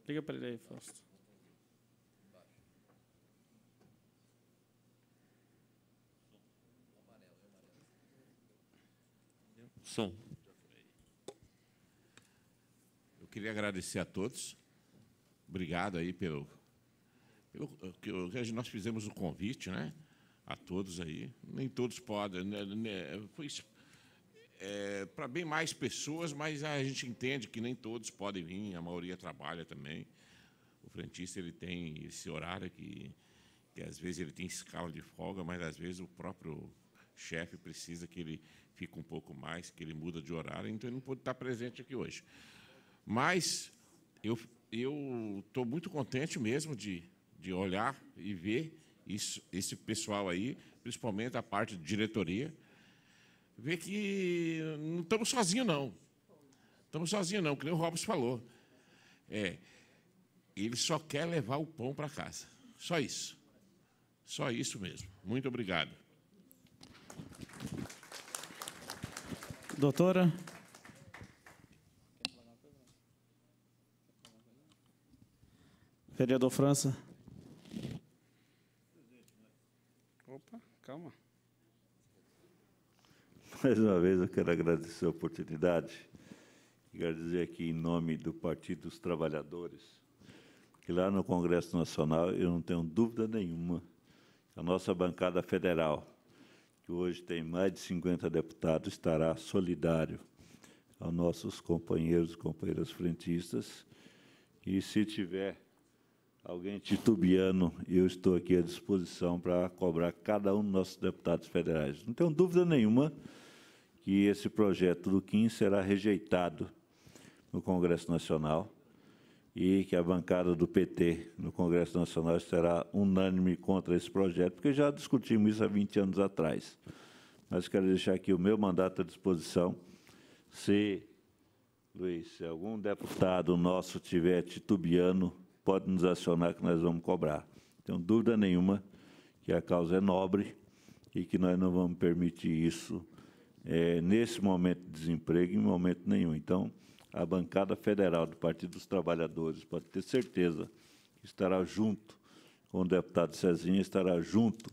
Liga para ele aí, Fausto. Som. Eu queria agradecer a todos. Obrigado aí pelo. pelo que nós fizemos o convite, né? A todos aí. Nem todos podem. Né? Né? Foi é, para bem mais pessoas, mas a gente entende que nem todos podem vir, a maioria trabalha também. O frentista ele tem esse horário que, que às vezes ele tem escala de folga, mas às vezes o próprio chefe precisa que ele fique um pouco mais, que ele muda de horário, então ele não pode estar presente aqui hoje. Mas eu eu estou muito contente mesmo de, de olhar e ver isso, esse pessoal aí, principalmente a parte de diretoria, ver que não estamos sozinhos, não. Estamos sozinhos, não, que nem o Robson falou. É, ele só quer levar o pão para casa. Só isso. Só isso mesmo. Muito obrigado. Doutora? Vereador França. Opa, calma mais uma vez eu quero agradecer a oportunidade e quero dizer aqui em nome do Partido dos Trabalhadores que lá no Congresso Nacional eu não tenho dúvida nenhuma que a nossa bancada federal, que hoje tem mais de 50 deputados, estará solidário aos nossos companheiros e companheiras frentistas. E se tiver alguém titubeando, eu estou aqui à disposição para cobrar cada um dos nossos deputados federais. Não tenho dúvida nenhuma que esse projeto do Kim será rejeitado no Congresso Nacional e que a bancada do PT no Congresso Nacional será unânime contra esse projeto, porque já discutimos isso há 20 anos atrás. Mas quero deixar aqui o meu mandato à disposição. Se, Luiz, se algum deputado nosso tiver titubiano, pode nos acionar que nós vamos cobrar. tenho dúvida nenhuma que a causa é nobre e que nós não vamos permitir isso é, nesse momento de desemprego em momento nenhum. Então, a bancada federal do Partido dos Trabalhadores pode ter certeza que estará junto com o deputado Cezinha, estará junto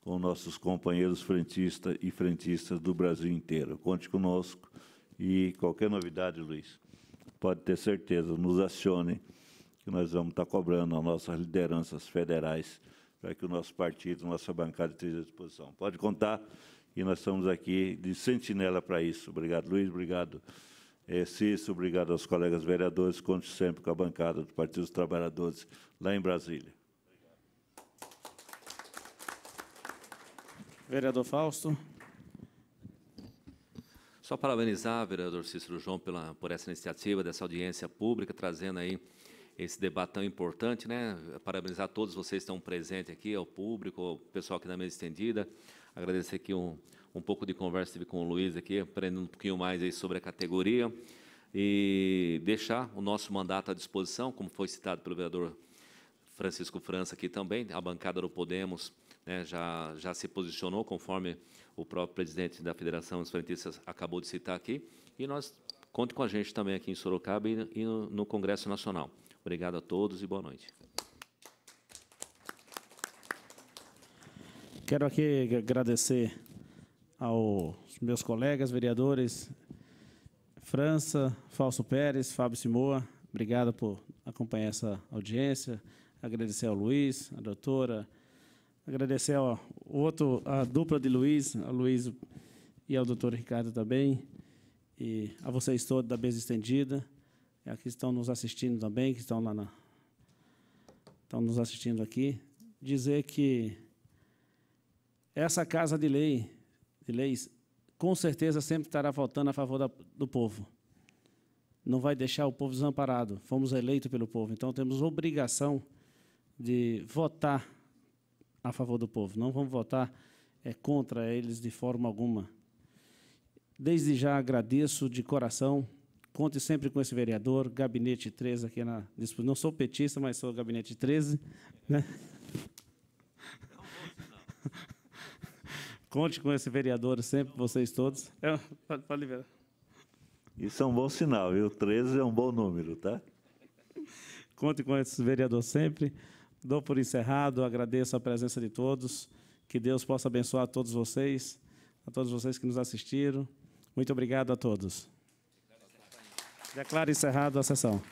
com nossos companheiros frentistas e frentistas do Brasil inteiro. Conte conosco e qualquer novidade, Luiz, pode ter certeza, nos acione, que nós vamos estar cobrando as nossas lideranças federais para que o nosso partido, nossa bancada esteja à disposição. Pode contar e nós estamos aqui de sentinela para isso. Obrigado, Luiz, obrigado, é, Cício, obrigado aos colegas vereadores, conte sempre com a bancada do Partido dos Trabalhadores lá em Brasília. Vereador Fausto. Só parabenizar, vereador Cícero João, pela, por essa iniciativa, dessa audiência pública, trazendo aí esse debate tão importante, né? Parabenizar todos vocês que estão presentes aqui, ao público, ao pessoal aqui na mesa estendida, agradecer aqui um, um pouco de conversa tive com o Luiz aqui, aprendendo um pouquinho mais aí sobre a categoria e deixar o nosso mandato à disposição, como foi citado pelo vereador Francisco França aqui também, a bancada do Podemos né, já, já se posicionou, conforme o próprio presidente da Federação dos Frentistas acabou de citar aqui, e nós conte com a gente também aqui em Sorocaba e, e no, no Congresso Nacional. Obrigado a todos e boa noite. Quero aqui agradecer aos meus colegas vereadores França, Falso Pérez, Fábio Simoa, obrigado por acompanhar essa audiência. Agradecer ao Luiz, à doutora, agradecer ao outro, a dupla de Luiz, ao Luiz e ao doutor Ricardo também, e a vocês todos da mesa estendida, a que estão nos assistindo também, que estão lá na, estão nos assistindo aqui, dizer que essa casa de lei, de leis, com certeza sempre estará votando a favor da, do povo. Não vai deixar o povo desamparado. Fomos eleitos pelo povo, então temos obrigação de votar a favor do povo. Não vamos votar é, contra eles de forma alguma. Desde já agradeço de coração. Conte sempre com esse vereador, gabinete 13 aqui na Não sou petista, mas sou gabinete 13, né? Não, não. Conte com esse vereador sempre, vocês todos. É, pode, pode liberar. Isso é um bom sinal, viu? 13 é um bom número, tá? Conte com esse vereador sempre. Dou por encerrado, agradeço a presença de todos. Que Deus possa abençoar a todos vocês, a todos vocês que nos assistiram. Muito obrigado a todos. Declaro encerrado a sessão.